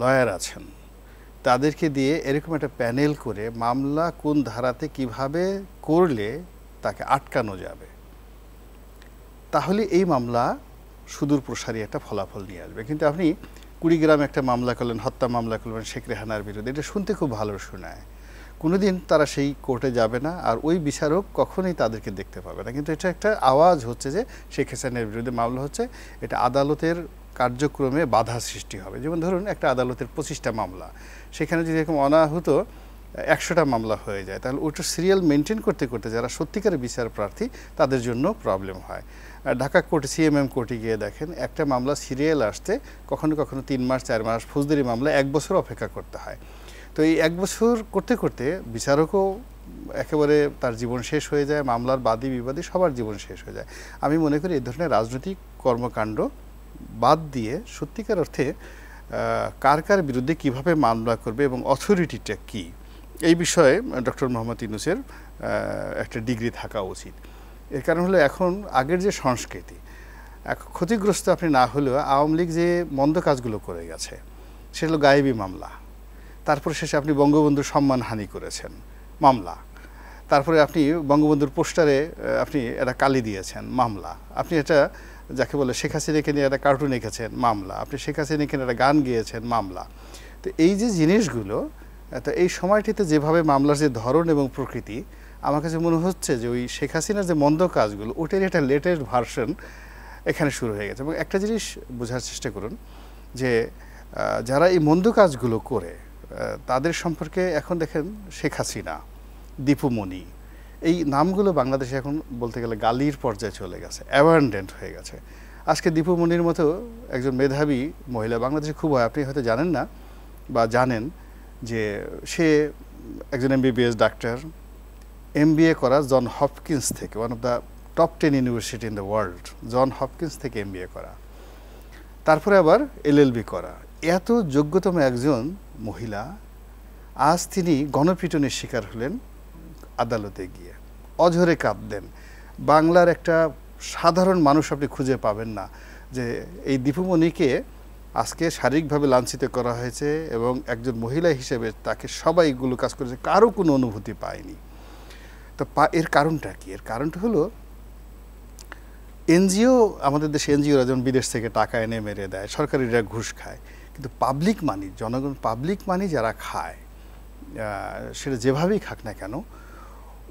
লয়ার আছেন তাদেরকে দিয়ে এরকম একটা প্যানেল করে মামলা কোন ধারাতে কিভাবে করলে তাকে আটকানো যাবে তাহলে এই মামলা সুদূর প্রসারী একটা ফলাফল নিয়ে আসবে কিন্তু আপনি কুড়িগ্রাম একটা মামলা করলেন হত্যা মামলা করলেন শেখ রেহানার বিরুদ্ধে এটা শুনতে খুব ভালো শোনায় কোনোদিন তারা সেই কোর্টে যাবে না আর ওই বিচারক কখনোই তাদেরকে দেখতে পাবে না কিন্তু এটা একটা আওয়াজ হচ্ছে যে শেখ হাসানের বিরুদ্ধে মামলা হচ্ছে এটা আদালতের কার্যক্রমে বাধা সৃষ্টি হবে যেমন ধরুন একটা আদালতের পঁচিশটা মামলা সেখানে যদি এরকম অনাহত একশোটা মামলা হয়ে যায় তাহলে ওটা সিরিয়াল মেনটেন করতে করতে যারা সত্যিকারের বিচার প্রার্থী তাদের জন্য প্রবলেম হয় ঢাকা কোর্টে সিএমএম কোর্টে গিয়ে দেখেন একটা মামলা সিরিয়াল আসতে কখনো কখনো তিন মাস চার মাস ফৌজদারি মামলা এক বছর অপেক্ষা করতে হয় তো এই এক বছর করতে করতে বিচারকও একেবারে তার জীবন শেষ হয়ে যায় মামলার বাদী বিবাদী সবার জীবন শেষ হয়ে যায় আমি মনে করি এ ধরনের রাজনৈতিক কর্মকাণ্ড বাদ দিয়ে সত্যিকার অর্থে কার কার বিরুদ্ধে কিভাবে মামলা করবে এবং অথরিটিটা কী এই বিষয়ে ডক্টর মোহাম্মদ ইউনুসের একটা ডিগ্রি থাকা উচিত এর কারণ হলো এখন আগের যে সংস্কৃতি ক্ষতিগ্রস্ত আপনি না হলেও আওয়ামী লীগ যে মন্দ কাজগুলো করে গেছে সেগুলো গায়েবি মামলা তারপর শেষে আপনি বঙ্গবন্ধুর সম্মান হানি করেছেন মামলা তারপরে আপনি বঙ্গবন্ধুর পোস্টারে আপনি এটা কালি দিয়েছেন মামলা আপনি এটা যাকে বলে শেখ হাসিনাকে নিয়ে একটা কার্টুন এঁকেছেন মামলা আপনি শেখ হাসিনাকে নিয়ে একটা গান গিয়েছেন মামলা তো এই যে জিনিসগুলো তো এই সময়টিতে যেভাবে মামলার যে ধরন এবং প্রকৃতি আমার কাছে মনে হচ্ছে যে ওই শেখ হাসিনার যে মন্দ কাজগুলো ওটার একটা লেটেস্ট ভার্সন এখানে শুরু হয়ে গেছে এবং একটা জিনিস বোঝার চেষ্টা করুন যে যারা এই মন্দ কাজগুলো করে তাদের সম্পর্কে এখন দেখেন শেখ হাসিনা দীপুমণি এই নামগুলো বাংলাদেশে এখন বলতে গেলে গালির পর্যায়ে চলে গেছে অ্যাবান্ডেন্ট হয়ে গেছে আজকে দীপুমণির মতো একজন মেধাবী মহিলা বাংলাদেশে খুব হয় আপনি হয়তো জানেন না বা জানেন যে সে একজন এমবিবিএস ডাক্তার এমবিএ করা জন হপকিন্স থেকে one of the top ten university in the world John Hopkins থেকে এমবিএ করা তারপরে আবার এলএলবি করা এত যোগ্যতম একজন মহিলা আজ তিনি গণপিটনের শিকার হলেন আদালতে গিয়ে অঝরে কাঁপলেন বাংলার একটা সাধারণ মানুষ আপনি খুঁজে পাবেন না যে এই দীপুমণিকে আজকে শারীরিকভাবে লাঞ্ছিত করা হয়েছে এবং একজন মহিলা হিসেবে তাকে সবাইগুলো কাজ করেছে কারো কোনো অনুভূতি পায়নি তো এর কারণটা কি এর কারণটা হলো এনজিও আমাদের দেশে এনজিওরা যেমন বিদেশ থেকে টাকা এনে মেরে দেয় সরকারিরা ঘুষ খায় কিন্তু পাবলিক মানি জনগণ পাবলিক মানি যারা খায় সেটা যেভাবেই খাক না কেন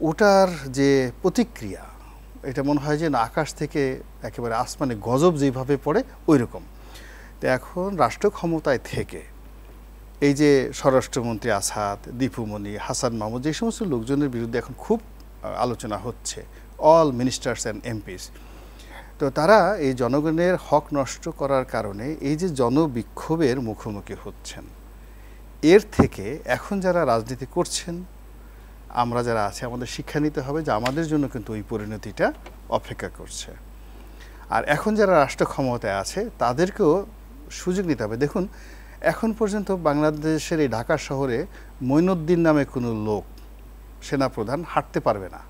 ওটার যে প্রতিক্রিয়া এটা মনে হয় যে না আকাশ থেকে একেবারে আসমানে গজব যেভাবে পড়ে ওই রকম তো এখন রাষ্ট্র ক্ষমতায় থেকে এই যে স্বরাষ্ট্রমন্ত্রী আসাদ দীপুমণি হাসান মাহমুদ যে সমস্ত লোকজনের বিরুদ্ধে এখন খুব আলোচনা হচ্ছে অল মিনিস্টার্স অ্যান্ড এমপিস তো তারা এই জনগণের হক নষ্ট করার কারণে এই যে জনবিক্ষোভের মুখোমুখি হচ্ছেন এর থেকে এখন যারা রাজনীতি করছেন আমরা যারা আছি আমাদের শিক্ষা নিতে হবে যে আমাদের জন্য কিন্তু ওই পরিণতিটা অপেক্ষা করছে আর এখন যারা রাষ্ট্র ক্ষমতায় আছে তাদেরকেও সুযোগ নিতে হবে দেখুন এখন পর্যন্ত বাংলাদেশের এই ঢাকা শহরে মৈনুদ্দিন নামে কোনো লোক সেনাপ্রধান হাঁটতে পারবে না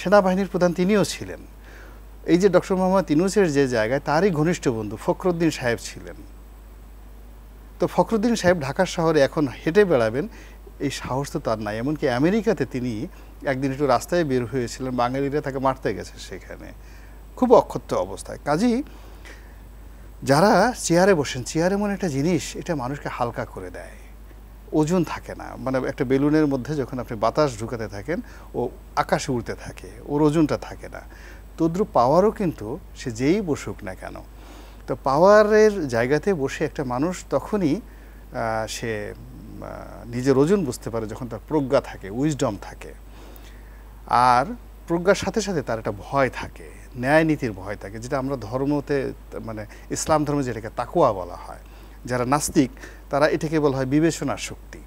সেনাবাহিনীর প্রধান তিনিও ছিলেন এই যে ডক্টর মোহাম্মদ ইনুসের যে জায়গায় তারই ঘনিষ্ঠ বন্ধু ফখরুদ্দিন সাহেব ছিলেন তো ফখরুদ্দিন সাহেব ঢাকা শহরে এখন হেঁটে বেড়াবেন এই সাহস তো তার নাই এমনকি আমেরিকাতে তিনি একদিন একটু রাস্তায় বের হয়েছিলেন বাঙালিরা তাকে মারতে গেছে সেখানে খুব অক্ষত অবস্থায় কাজী যারা চেয়ারে বসেন চেয়ারে এমন একটা জিনিস এটা মানুষকে হালকা করে দেয় ওজন থাকে না মানে একটা বেলুনের মধ্যে যখন আপনি বাতাস ঢুকাতে থাকেন ও আকাশে উড়তে থাকে ওর ওজনটা থাকে না তদ্রুপ পাওয়ারও কিন্তু সে যেই বসুক না কেন তো পাওয়ারের জায়গাতে বসে একটা মানুষ তখনই সে নিজের ওজন বুঝতে পারে যখন তার প্রজ্ঞা থাকে উইজডম থাকে আর প্রজ্ঞার সাথে সাথে তার একটা ভয় থাকে ন্যায় নীতির ভয় থাকে যেটা আমরা ধর্মতে মানে ইসলাম ধর্মে যেটাকে তাকুয়া বলা হয় যারা নাস্তিক তারা এটাকে বলা হয় বিবেচনার শক্তি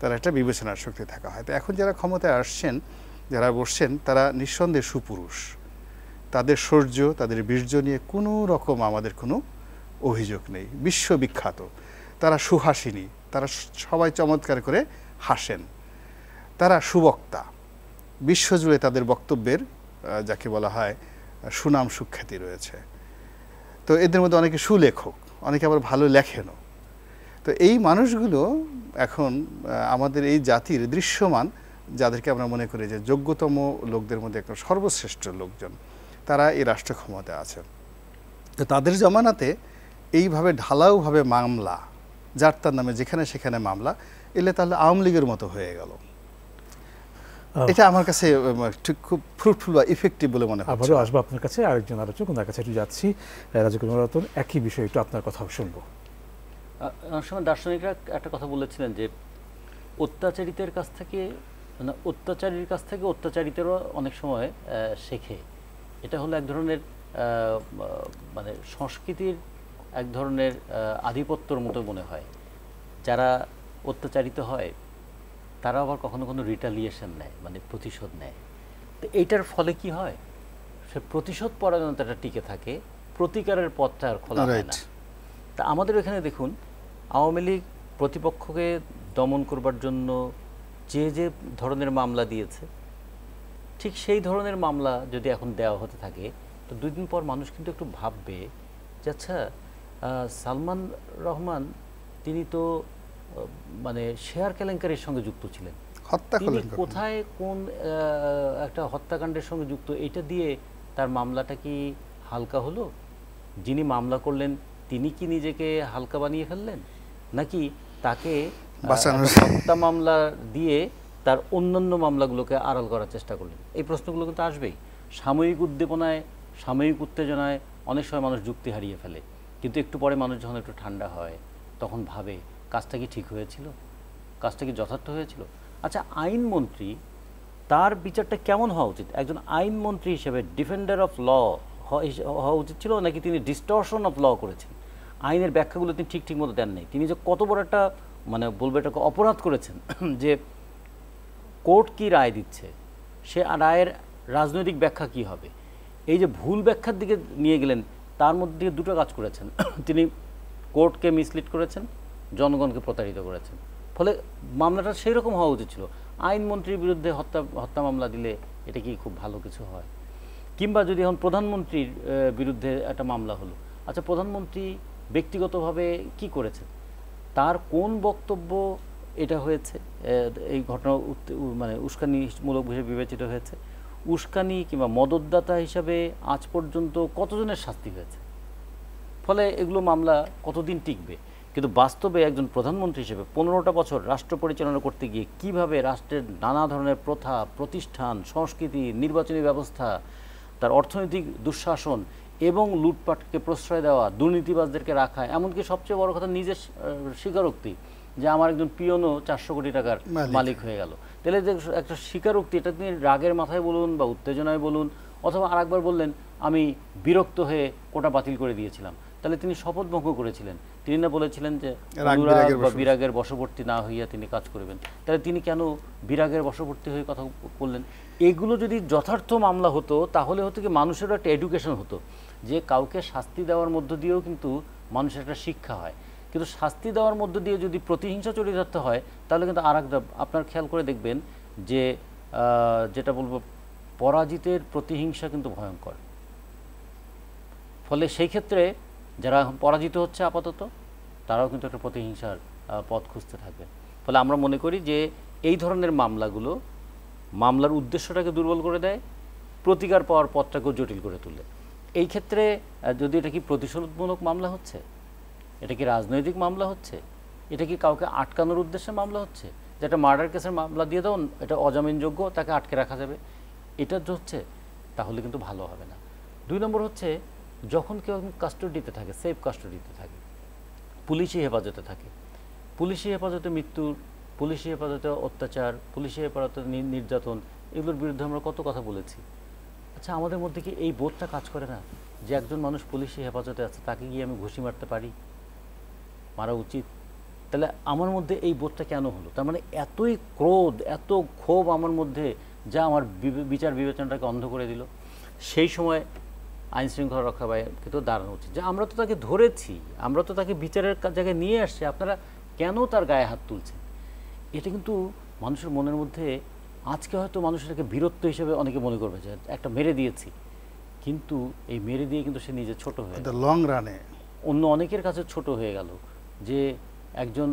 তারা একটা বিবেচনার শক্তি থাকা হয় তো এখন যারা ক্ষমতায় আসছেন যারা বসছেন তারা নিঃসন্দেহে সুপুরুষ তাদের শৌর্য তাদের বীর্য নিয়ে কোনো রকম আমাদের কোনো অভিযোগ নেই বিশ্ববিখ্যাত তারা সুহাসিনী তারা সবাই চমৎকার করে হাসেন তারা সুবক্তা বিশ্বজুড়ে তাদের বক্তব্যের যাকে বলা হয় সুনাম সুখ্যাতি রয়েছে তো এদের মধ্যে অনেকে সুলেখক অনেকে আবার ভালো লেখেনও তো এই মানুষগুলো এখন আমাদের এই জাতির দৃশ্যমান যাদেরকে আমরা মনে করি যে যোগ্যতম লোকদের মধ্যে একজন সর্বশ্রেষ্ঠ লোকজন তারা এই রাষ্ট্র ক্ষমতা আছেন তো তাদের জমানাতে এইভাবে ঢালাওভাবে মামলা যার তার নামে যেখানে সেখানে মামলা এলে তাহলে আওয়ামী লীগের মতো হয়ে গেল Oh. এটা আমার কাছে ঠিক খুব ফ্রুটফুল বা ইফেক্টিভ বলে মনে হয় আবারও আসবো আপনার কাছে আরেকজন আলোচক ওনার কাছে একটু যাচ্ছি রাজকুমার রতন একই বিষয় একটু আপনার কথাও শুনবো সময় দার্শনিকরা একটা কথা বলেছিলেন যে অত্যাচারিতের কাছ থেকে মানে অত্যাচারীর কাছ থেকে অত্যাচারিতেরও অনেক সময় শেখে এটা হলো এক ধরনের মানে সংস্কৃতির এক ধরনের আধিপত্যর মতো মনে হয় যারা অত্যাচারিত হয় তারা আবার কখনো কোনো রিটালিয়েশন নেয় মানে প্রতিশোধ নেয় তো এইটার ফলে কি হয় সে প্রতিশোধ পরায়ণতাটা টিকে থাকে প্রতিকারের পথটা আর খোলা হয় না তা আমাদের এখানে দেখুন আওয়ামী লীগ প্রতিপক্ষকে দমন করবার জন্য যে যে ধরনের মামলা দিয়েছে ঠিক সেই ধরনের মামলা যদি এখন দেওয়া হতে থাকে তো দুই দিন পর মানুষ কিন্তু একটু ভাববে যে আচ্ছা সালমান রহমান তিনি তো মানে শেয়ার কেলেঙ্কারির সঙ্গে যুক্ত ছিলেন কোথায় কোন একটা হত্যাকাণ্ডের সঙ্গে যুক্ত এটা দিয়ে তার মামলাটা কি হালকা হলো যিনি মামলা করলেন তিনি কি নিজেকে হালকা বানিয়ে ফেললেন নাকি তাকে হত্যা মামলা দিয়ে তার অন্যান্য মামলাগুলোকে আড়াল করার চেষ্টা করলেন এই প্রশ্নগুলো কিন্তু আসবেই সাময়িক উদ্দীপনায় সাময়িক উত্তেজনায় অনেক সময় মানুষ যুক্তি হারিয়ে ফেলে কিন্তু একটু পরে মানুষ যখন একটু ঠান্ডা হয় তখন ভাবে কাজটা কি ঠিক হয়েছিল কাজটা কি যথার্থ হয়েছিল আচ্ছা আইনমন্ত্রী তার বিচারটা কেমন হওয়া উচিত একজন আইনমন্ত্রী হিসেবে ডিফেন্ডার অফ ল হওয়া উচিত ছিল নাকি তিনি ডিস্টর্শন অফ ল করেছেন আইনের ব্যাখ্যাগুলো তিনি ঠিক ঠিক মতো দেন নাই তিনি যে কত বড় একটা মানে বলবো এটাকে অপরাধ করেছেন যে কোর্ট কি রায় দিচ্ছে সে রায়ের রাজনৈতিক ব্যাখ্যা কি হবে এই যে ভুল ব্যাখ্যার দিকে নিয়ে গেলেন তার মধ্যে দুটো কাজ করেছেন তিনি কোর্টকে মিসলিড করেছেন জনগণকে প্রতারিত করেছেন ফলে মামলাটা সেই রকম হওয়া উচিত ছিল আইনমন্ত্রীর বিরুদ্ধে হত্যা হত্যা মামলা দিলে এটা কি খুব ভালো কিছু হয় কিংবা যদি এখন প্রধানমন্ত্রীর বিরুদ্ধে একটা মামলা হলো আচ্ছা প্রধানমন্ত্রী ব্যক্তিগতভাবে কি করেছেন তার কোন বক্তব্য এটা হয়েছে এই ঘটনা মানে উস্কানিমূলক হিসেবে বিবেচিত হয়েছে উস্কানি কিংবা মদতদাতা হিসাবে আজ পর্যন্ত কতজনের শাস্তি হয়েছে ফলে এগুলো মামলা কতদিন টিকবে কিন্তু বাস্তবে একজন প্রধানমন্ত্রী হিসেবে পনেরোটা বছর রাষ্ট্র পরিচালনা করতে গিয়ে কিভাবে রাষ্ট্রের নানা ধরনের প্রথা প্রতিষ্ঠান সংস্কৃতি নির্বাচনী ব্যবস্থা তার অর্থনৈতিক দুঃশাসন এবং লুটপাটকে প্রশ্রয় দেওয়া দুর্নীতিবাজদেরকে রাখা এমনকি সবচেয়ে বড় কথা নিজের স্বীকারোক্তি যে আমার একজন পিয়নও চারশো কোটি টাকার মালিক হয়ে গেল তাহলে একটা স্বীকারোক্তি এটা তিনি রাগের মাথায় বলুন বা উত্তেজনায় বলুন অথবা একবার বললেন আমি বিরক্ত হয়ে কোটা বাতিল করে দিয়েছিলাম তাহলে তিনি শপথভঙ্গ করেছিলেন তিনি না বলেছিলেন যে বিরাগের বশবর্তী না হইয়া তিনি কাজ করবেন তাহলে তিনি কেন বিরাগের বশবর্তী হয়ে কথা বললেন এগুলো যদি যথার্থ মামলা হতো তাহলে হতো কি মানুষের একটা এডুকেশন হতো যে কাউকে শাস্তি দেওয়ার মধ্য দিয়েও কিন্তু মানুষের একটা শিক্ষা হয় কিন্তু শাস্তি দেওয়ার মধ্য দিয়ে যদি প্রতিহিংসা চরিতার্থ হয় তাহলে কিন্তু আর একটা আপনার খেয়াল করে দেখবেন যে যেটা বলবো পরাজিতের প্রতিহিংসা কিন্তু ভয়ঙ্কর ফলে সেই ক্ষেত্রে যারা পরাজিত হচ্ছে আপাতত তারাও কিন্তু একটা প্রতিহিংসার পথ খুঁজতে থাকবে ফলে আমরা মনে করি যে এই ধরনের মামলাগুলো মামলার উদ্দেশ্যটাকে দুর্বল করে দেয় প্রতিকার পাওয়ার পথটাকেও জটিল করে তোলে এই ক্ষেত্রে যদি এটা কি প্রতিশোধমূলক মামলা হচ্ছে এটা কি রাজনৈতিক মামলা হচ্ছে এটা কি কাউকে আটকানোর উদ্দেশ্যে মামলা হচ্ছে যে একটা মার্ডার কেসের মামলা দিয়ে দাও এটা অজামিনযোগ্য তাকে আটকে রাখা যাবে এটা হচ্ছে তাহলে কিন্তু ভালো হবে না দুই নম্বর হচ্ছে যখন কেউ কাস্টোডিতে থাকে সেফ কাস্টোডিতে থাকে পুলিশি হেফাজতে থাকে পুলিশি হেফাজতে মৃত্যুর পুলিশি হেফাজতে অত্যাচার পুলিশি হেফাজতে নির্যাতন এগুলোর বিরুদ্ধে আমরা কত কথা বলেছি আচ্ছা আমাদের মধ্যে কি এই বোধটা কাজ করে না যে একজন মানুষ পুলিশি হেফাজতে আছে তাকে গিয়ে আমি ঘুষি মারতে পারি মারা উচিত তাহলে আমার মধ্যে এই বোধটা কেন হলো তার মানে এতই ক্রোধ এত ক্ষোভ আমার মধ্যে যা আমার বিচার বিবেচনাটাকে অন্ধ করে দিল সেই সময় আইন শৃঙ্খলা রক্ষা কিন্তু দাঁড়ানো উচিত যে আমরা তো তাকে ধরেছি আমরা তো তাকে বিচারের জায়গায় নিয়ে আসছি আপনারা কেন তার গায়ে হাত তুলছেন এটা কিন্তু মানুষের মনের মধ্যে আজকে হয়তো মানুষের বীরত্ব হিসেবে অনেকে মনে করবে যে একটা মেরে দিয়েছি কিন্তু এই মেরে দিয়ে কিন্তু সে নিজে ছোট হয়ে লং রানে অন্য অনেকের কাছে ছোট হয়ে গেল যে একজন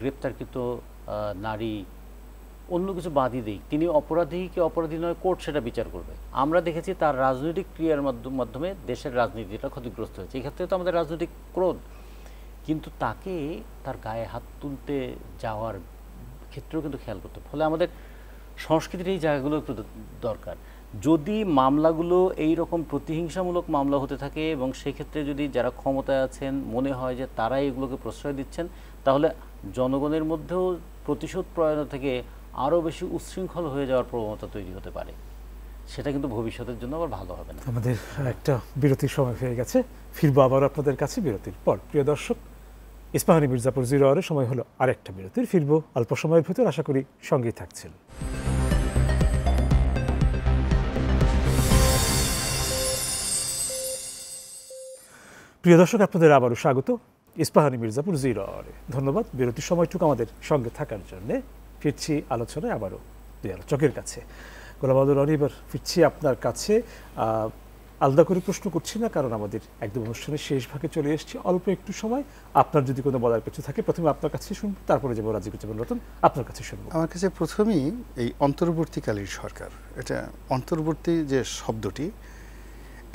গ্রেপ্তারকৃত নারী অন্য কিছু বাঁধি দিই তিনি অপরাধী কি অপরাধী নয় কোর্ট সেটা বিচার করবে আমরা দেখেছি তার রাজনৈতিক ক্রিয়ার মাধ্যমে দেশের রাজনীতিটা ক্ষতিগ্রস্ত হয়েছে এক্ষেত্রে তো আমাদের রাজনৈতিক ক্রোধ কিন্তু তাকে তার গায়ে হাত তুলতে যাওয়ার ক্ষেত্রেও কিন্তু খেয়াল করতে ফলে আমাদের সংস্কৃতির এই জায়গাগুলো একটু দরকার যদি মামলাগুলো এই রকম প্রতিহিংসামূলক মামলা হতে থাকে এবং সেক্ষেত্রে যদি যারা ক্ষমতায় আছেন মনে হয় যে তারাই এগুলোকে প্রশ্রয় দিচ্ছেন তাহলে জনগণের মধ্যেও প্রতিশোধ প্রয়ণ থেকে আরও বেশি উচ্ছৃঙ্খল হয়ে যাওয়ার প্রবণতা তৈরি হতে পারে সেটা কিন্তু ভবিষ্যতের জন্য আবার ভালো হবে না আমাদের একটা বিরতির সময় হয়ে গেছে ফিরবো আবার আপনাদের কাছে বিরতির পর প্রিয় দর্শক ইস্পাহানি মির্জাপুর জিরো আওয়ারের সময় হলো আরেকটা বিরতির ফিরবো অল্প সময়ের ভেতর আশা করি সঙ্গেই থাকছিল প্রিয় দর্শক আপনাদের আবারও স্বাগত ইস্পাহানি মির্জাপুর জিরো আওয়ারে ধন্যবাদ বিরতির সময়টুকু আমাদের সঙ্গে থাকার জন্যে ফিরছি আলোচনায় আবারও দুই আলোচকের কাছে গোলাবাদুর রনি এবার ফিরছি আপনার কাছে আলাদা করে প্রশ্ন করছি না কারণ আমাদের একদম অনুষ্ঠানের শেষ ভাগে চলে এসেছি অল্প একটু সময় আপনার যদি কোনো বলার কিছু থাকে প্রথমে আপনার কাছে শুনবো তারপরে যাবো রাজিকুজ্জামান রতন আপনার কাছে শুনবো আমার কাছে প্রথমেই এই অন্তর্বর্তীকালীন সরকার এটা অন্তর্বর্তী যে শব্দটি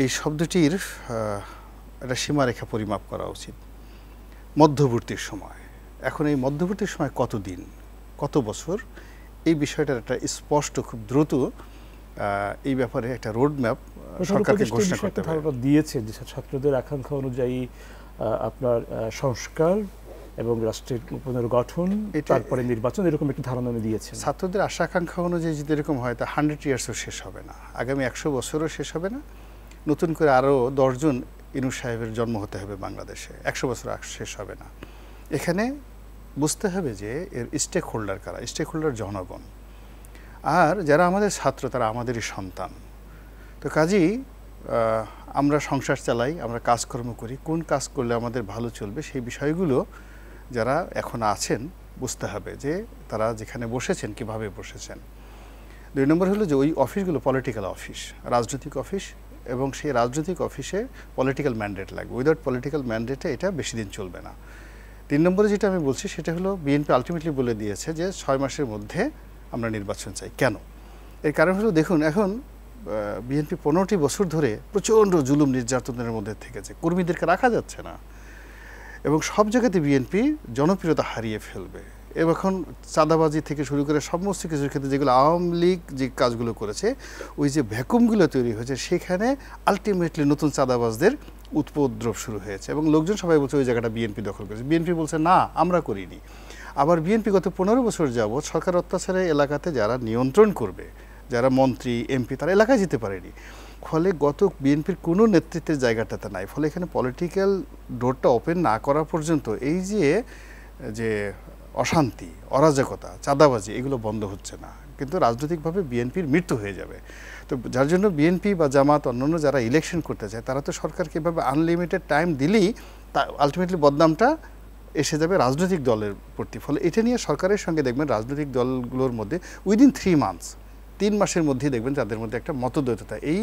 এই শব্দটির একটা সীমারেখা পরিমাপ করা উচিত মধ্যবর্তীর সময় এখন এই মধ্যবর্তীর সময় কত দিন কত বছর এই বিষয়টার একটা স্পষ্ট খুব দ্রুত এই ব্যাপারে একটা রোডম্যাপ সরকারকে ঘোষণা করতে হবে দিয়েছে যে ছাত্রদের আকাঙ্ক্ষা অনুযায়ী আপনার সংস্কার এবং রাষ্ট্রের পুনর্গঠন তারপরে নির্বাচন এরকম একটি ধারণা আমি দিয়েছে ছাত্রদের আশা আকাঙ্ক্ষা অনুযায়ী যদি এরকম হয় তা হান্ড্রেড ইয়ার্সও শেষ হবে না আগামী একশো বছরও শেষ হবে না নতুন করে আরও দশজন ইনু সাহেবের জন্ম হতে হবে বাংলাদেশে একশো বছর শেষ হবে না এখানে বুঝতে হবে যে এর স্টেক হোল্ডার কারা স্টেক হোল্ডার জনগণ আর যারা আমাদের ছাত্র তারা আমাদেরই সন্তান তো কাজেই আমরা সংসার চালাই আমরা কাজকর্ম করি কোন কাজ করলে আমাদের ভালো চলবে সেই বিষয়গুলো যারা এখন আছেন বুঝতে হবে যে তারা যেখানে বসেছেন কিভাবে বসেছেন দুই নম্বর হলো যে ওই অফিসগুলো পলিটিক্যাল অফিস রাজনৈতিক অফিস এবং সেই রাজনৈতিক অফিসে পলিটিক্যাল ম্যান্ডেট লাগবে উইদাউট পলিটিক্যাল ম্যান্ডেটে এটা বেশি দিন চলবে না তিন নম্বরে যেটা আমি বলছি সেটা হলো বিএনপি আলটিমেটলি বলে দিয়েছে যে ছয় মাসের মধ্যে আমরা নির্বাচন চাই কেন এর কারণ হলো দেখুন এখন বিএনপি পনেরোটি বছর ধরে প্রচণ্ড জুলুম নির্যাতনের মধ্যে থেকেছে কর্মীদেরকে রাখা যাচ্ছে না এবং সব জায়গাতে বিএনপি জনপ্রিয়তা হারিয়ে ফেলবে এবং এখন চাঁদাবাজি থেকে শুরু করে সমস্ত কিছুর ক্ষেত্রে যেগুলো আওয়ামী লীগ যে কাজগুলো করেছে ওই যে ভ্যাকুমগুলো তৈরি হয়েছে সেখানে আলটিমেটলি নতুন চাঁদাবাজদের উৎপদ্রব শুরু হয়েছে এবং লোকজন সবাই বলছে ওই জায়গাটা বিএনপি দখল করেছে বিএনপি বলছে না আমরা করিনি আবার বিএনপি গত পনেরো বছর যাবৎ সরকার অত্যাচারে এলাকাতে যারা নিয়ন্ত্রণ করবে যারা মন্ত্রী এমপি তারা এলাকায় যেতে পারেনি ফলে গত বিএনপির কোনো নেতৃত্বের জায়গাটাতে নাই ফলে এখানে পলিটিক্যাল ডোরটা ওপেন না করা পর্যন্ত এই যে যে অশান্তি অরাজকতা চাঁদাবাজি এগুলো বন্ধ হচ্ছে না কিন্তু রাজনৈতিকভাবে বিএনপির মৃত্যু হয়ে যাবে তো যার জন্য বিএনপি বা জামাত অন্যান্য যারা ইলেকশন করতে চায় তারা তো সরকারকে এভাবে আনলিমিটেড টাইম দিলেই তা আলটিমেটলি বদনামটা এসে যাবে রাজনৈতিক দলের প্রতি ফলে এটা নিয়ে সরকারের সঙ্গে দেখবেন রাজনৈতিক দলগুলোর মধ্যে উইদিন থ্রি মান্থস তিন মাসের মধ্যেই দেখবেন তাদের মধ্যে একটা মতদ্বৈততা এই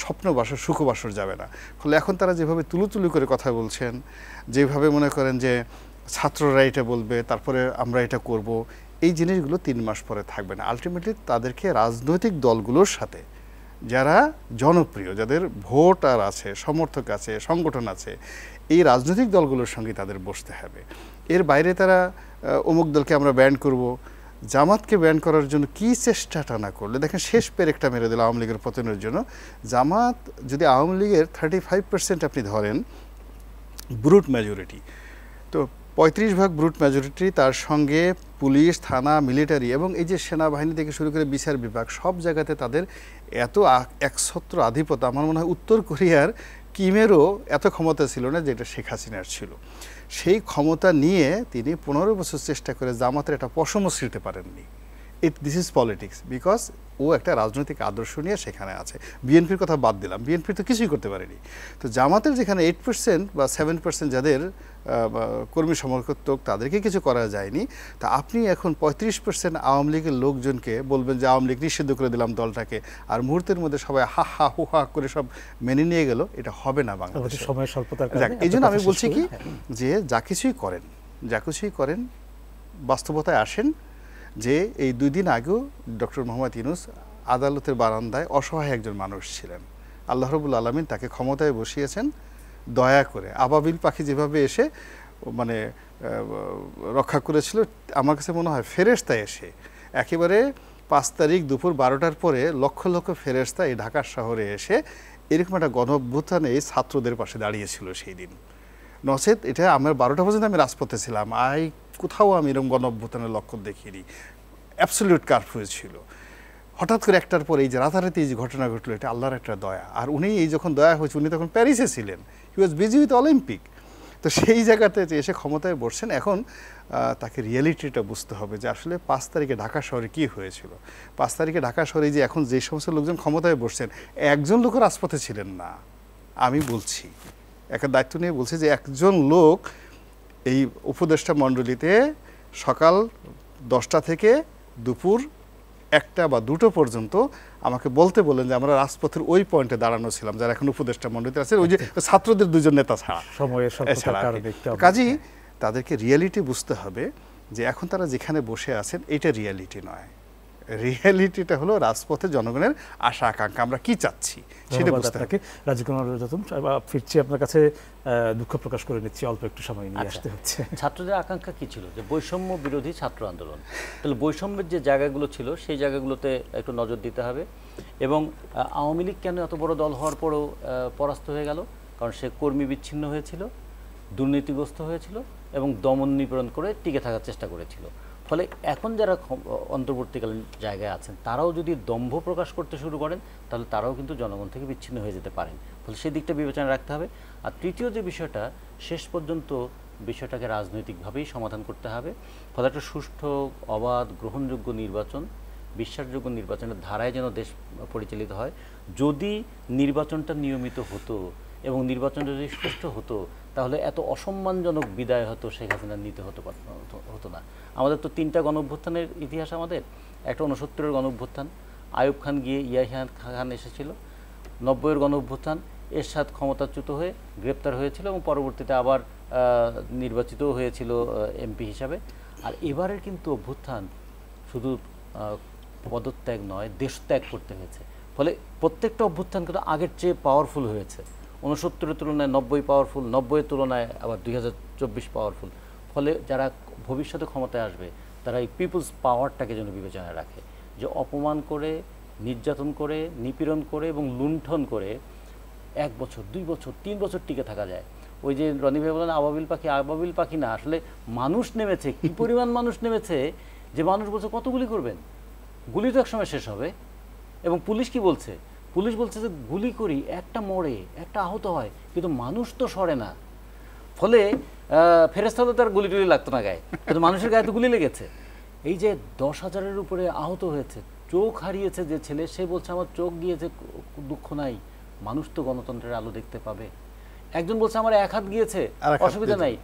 স্বপ্ন বাসর সুখবাসর যাবে না ফলে এখন তারা যেভাবে তুলুতুলু করে কথা বলছেন যেভাবে মনে করেন যে ছাত্ররা এটা বলবে তারপরে আমরা এটা করব এই জিনিসগুলো তিন মাস পরে থাকবে না আলটিমেটলি তাদেরকে রাজনৈতিক দলগুলোর সাথে যারা জনপ্রিয় যাদের ভোট আর আছে সমর্থক আছে সংগঠন আছে এই রাজনৈতিক দলগুলোর সঙ্গে তাদের বসতে হবে এর বাইরে তারা অমুক দলকে আমরা ব্যান্ড করব জামাতকে ব্যান করার জন্য কি চেষ্টাটা না করলে দেখেন শেষ পেরেকটা মেরে দিল আওয়ামী লীগের পতনের জন্য জামাত যদি আওয়ামী লীগের থার্টি ফাইভ পার্সেন্ট আপনি ধরেন ব্রুট মেজরিটি তো পঁয়ত্রিশ ভাগ ব্রুট মেজরিটি তার সঙ্গে পুলিশ থানা মিলিটারি এবং এই যে সেনাবাহিনী থেকে শুরু করে বিচার বিভাগ সব জায়গাতে তাদের এত একছত্র আধিপত্য আমার মনে হয় উত্তর কোরিয়ার কিমেরও এত ক্ষমতা ছিল না যেটা শেখ হাসিনার ছিল সেই ক্ষমতা নিয়ে তিনি পনেরো বছর চেষ্টা করে জামাতের একটা পশমও ছিঁড়তে পারেননি it this is politics because ও একটা রাজনৈতিক আদর্শ নিয়ে সেখানে আছে বিএনপির কথা বাদ দিলাম বিএনপি তো কিছুই করতে পারেনি তো জামাতের যেখানে এইট পার্সেন্ট বা সেভেন পার্সেন্ট যাদের কর্মী সমর্থক তাদেরকে কিছু করা যায়নি তা আপনি এখন পঁয়ত্রিশ পার্সেন্ট আওয়ামী লীগের লোকজনকে বলবেন যে আওয়ামী লীগ নিষিদ্ধ করে দিলাম দলটাকে আর মুহূর্তের মধ্যে সবাই হা হা হু হা করে সব মেনে নিয়ে গেল এটা হবে না বাংলাদেশ সময় এই জন্য আমি বলছি কি হ্যাঁ। যে যা কিছুই করেন যা কিছুই করেন বাস্তবতায় আসেন যে এই দুই দিন আগেও ডক্টর মোহাম্মদ ইনুস আদালতের বারান্দায় অসহায় একজন মানুষ ছিলেন আল্লাহ রবুল আলমিন তাকে ক্ষমতায় বসিয়েছেন দয়া করে আবাবিল পাখি যেভাবে এসে মানে রক্ষা করেছিল আমার কাছে মনে হয় ফেরেস্তা এসে একেবারে পাঁচ তারিখ দুপুর বারোটার পরে লক্ষ লক্ষ ফেরেস্তা এই ঢাকার শহরে এসে এরকম একটা গণভ্যুত্থানে এই ছাত্রদের পাশে দাঁড়িয়েছিল সেই দিন নচেত এটা আমার বারোটা পর্যন্ত আমি রাজপথে ছিলাম আই কোথাও আমি এরকম গণভ্যুত্থানের লক্ষণ দেখিনি অ্যাবসলিউট কারফিউ ছিল হঠাৎ করে একটার পর এই যে রাতারাতি এই যে ঘটনা ঘটলো এটা আল্লাহর একটা দয়া আর উনি এই যখন দয়া হয়েছে উনি তখন প্যারিসে ছিলেন he was busy with Olympic তো সেই জায়গাতে যে এসে ক্ষমতায় বসছেন এখন তাকে রিয়েলিটিটা বুঝতে হবে যে আসলে পাঁচ তারিখে ঢাকা শহরে কী হয়েছিল পাঁচ তারিখে ঢাকা শহরে যে এখন যে সমস্ত লোকজন ক্ষমতায় বসছেন একজন লোকও রাজপথে ছিলেন না আমি বলছি একটা দায়িত্ব নিয়ে বলছি যে একজন লোক এই উপদেষ্টা মণ্ডলীতে সকাল দশটা থেকে দুপুর একটা বা দুটো পর্যন্ত আমাকে বলতে বলেন যে আমরা রাজপথের ওই পয়েন্টে দাঁড়ানো ছিলাম যারা এখন উপদেষ্টা মন্ডিত আছে ওই যে আচ্ছা। ছাত্রদের দুজন নেতা ছাড়া সময়ের কাজেই তাদেরকে রিয়ালিটি বুঝতে হবে যে এখন তারা যেখানে বসে আছেন এটা রিয়ালিটি নয় রিয়ালিটিটা হলো রাজপথে জনগণের আশা আকাঙ্ক্ষা আমরা কি চাচ্ছি সেটা বুঝতে থাকে রাজীব কুমার ফিরছি আপনার কাছে দুঃখ প্রকাশ করে নিচ্ছি অল্প একটু সময় নিয়ে আচ্ছা। আসতে হচ্ছে ছাত্রদের আকাঙ্ক্ষা কি ছিল যে বৈষম্য বিরোধী ছাত্র আন্দোলন তাহলে বৈষম্যের যে জায়গাগুলো ছিল সেই জায়গাগুলোতে একটু নজর দিতে হবে এবং আওয়ামী লীগ কেন এত বড় দল হওয়ার পরও পরাস্ত হয়ে গেল কারণ সে কর্মী বিচ্ছিন্ন হয়েছিল দুর্নীতিগ্রস্ত হয়েছিল এবং দমন নিপীড়ন করে টিকে থাকার চেষ্টা করেছিল ফলে এখন যারা অন্তর্বর্তীকালীন জায়গায় আছেন তারাও যদি দম্ভ প্রকাশ করতে শুরু করেন তাহলে তারাও কিন্তু জনগণ থেকে বিচ্ছিন্ন হয়ে যেতে পারেন ফলে সেই দিকটা বিবেচনা রাখতে হবে আর তৃতীয় যে বিষয়টা শেষ পর্যন্ত বিষয়টাকে রাজনৈতিকভাবেই সমাধান করতে হবে ফলে একটা সুষ্ঠু অবাধ গ্রহণযোগ্য নির্বাচন বিশ্বাসযোগ্য নির্বাচনের ধারায় যেন দেশ পরিচালিত হয় যদি নির্বাচনটা নিয়মিত হতো এবং নির্বাচনটা যদি সুষ্ঠু হতো তাহলে এত অসম্মানজনক বিদায় হয়তো শেখ হাসিনার নিতে হতে হতো না আমাদের তো তিনটা গণভ্যুত্থানের ইতিহাস আমাদের একটা উনসত্তরের গণভ্যুত্থান আয়ুব খান গিয়ে ইয়াহিয়া খান এসেছিল নব্বইয়ের গণভ্যুত্থান সাথে ক্ষমতাচ্যুত হয়ে গ্রেপ্তার হয়েছিল এবং পরবর্তীতে আবার নির্বাচিত হয়েছিল এমপি হিসাবে আর এবারের কিন্তু অভ্যুত্থান শুধু পদত্যাগ নয় দেশত্যাগ করতে হয়েছে ফলে প্রত্যেকটা অভ্যুত্থান কিন্তু আগের চেয়ে পাওয়ারফুল হয়েছে উনসত্তরের তুলনায় নব্বই পাওয়ারফুল নব্বইয়ের তুলনায় আবার দুই হাজার চব্বিশ পাওয়ারফুল ফলে যারা ভবিষ্যতে ক্ষমতায় আসবে তারা এই পিপুলস পাওয়ারটাকে যেন বিবেচনায় রাখে যে অপমান করে নির্যাতন করে নিপীড়ন করে এবং লুণ্ঠন করে এক বছর দুই বছর তিন বছর টিকে থাকা যায় ওই যে রনি ভাই বলেন আবাবিল পাখি আবাবিল পাখি না আসলে মানুষ নেমেছে কি পরিমাণ মানুষ নেমেছে যে মানুষ বলছে কত গুলি করবেন গুলি তো একসময় শেষ হবে এবং পুলিশ কি বলছে পুলিশ বলছে যে গুলি করি একটা মরে একটা আহত হয় কিন্তু মানুষ তো সরে না ফলে ফেরেস্তা তো তার গুলি টুলি লাগতো না গায়ে কিন্তু মানুষের গায়ে তো গুলি লেগেছে এই যে দশ হাজারের উপরে আহত হয়েছে চোখ হারিয়েছে যে ছেলে সে বলছে আমার চোখ গিয়েছে দুঃখ নাই মানুষ তো গণতন্ত্রের আলো দেখতে পাবে একজন বলছে আমার এক হাত গিয়েছে অসুবিধা নাই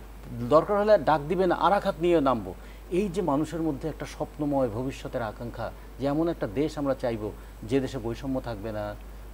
দরকার হলে ডাক দিবেন আর এক হাত নিয়ে নামবো এই যে মানুষের মধ্যে একটা স্বপ্নময় ভবিষ্যতের আকাঙ্ক্ষা যে এমন একটা দেশ আমরা চাইব যে দেশে বৈষম্য থাকবে না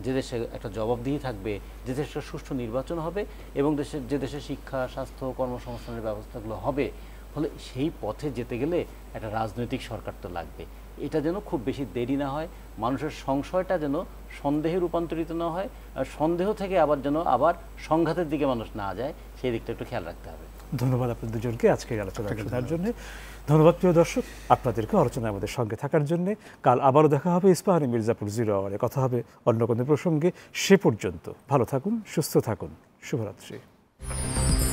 যে দেশে একটা জবাবদিহি থাকবে যে দেশে সুষ্ঠু নির্বাচন হবে এবং দেশে যে দেশে শিক্ষা স্বাস্থ্য কর্মসংস্থানের ব্যবস্থাগুলো হবে ফলে সেই পথে যেতে গেলে একটা রাজনৈতিক সরকার তো লাগবে এটা যেন খুব বেশি দেরি না হয় মানুষের সংশয়টা যেন সন্দেহে রূপান্তরিত না হয় আর সন্দেহ থেকে আবার যেন আবার সংঘাতের দিকে মানুষ না যায় সেই দিকটা একটু খেয়াল রাখতে হবে ধন্যবাদ আপনার দুজনকে আজকে আলোচনা শোনার জন্য ধন্যবাদ প্রিয় দর্শক আপনাদেরকে আলোচনায় আমাদের সঙ্গে থাকার জন্য কাল আবারও দেখা হবে ইস্পাহানি মির্জাপুর জিরো আওয়ারে কথা হবে অন্য কোনো প্রসঙ্গে সে পর্যন্ত ভালো থাকুন সুস্থ থাকুন শুভরাত্রি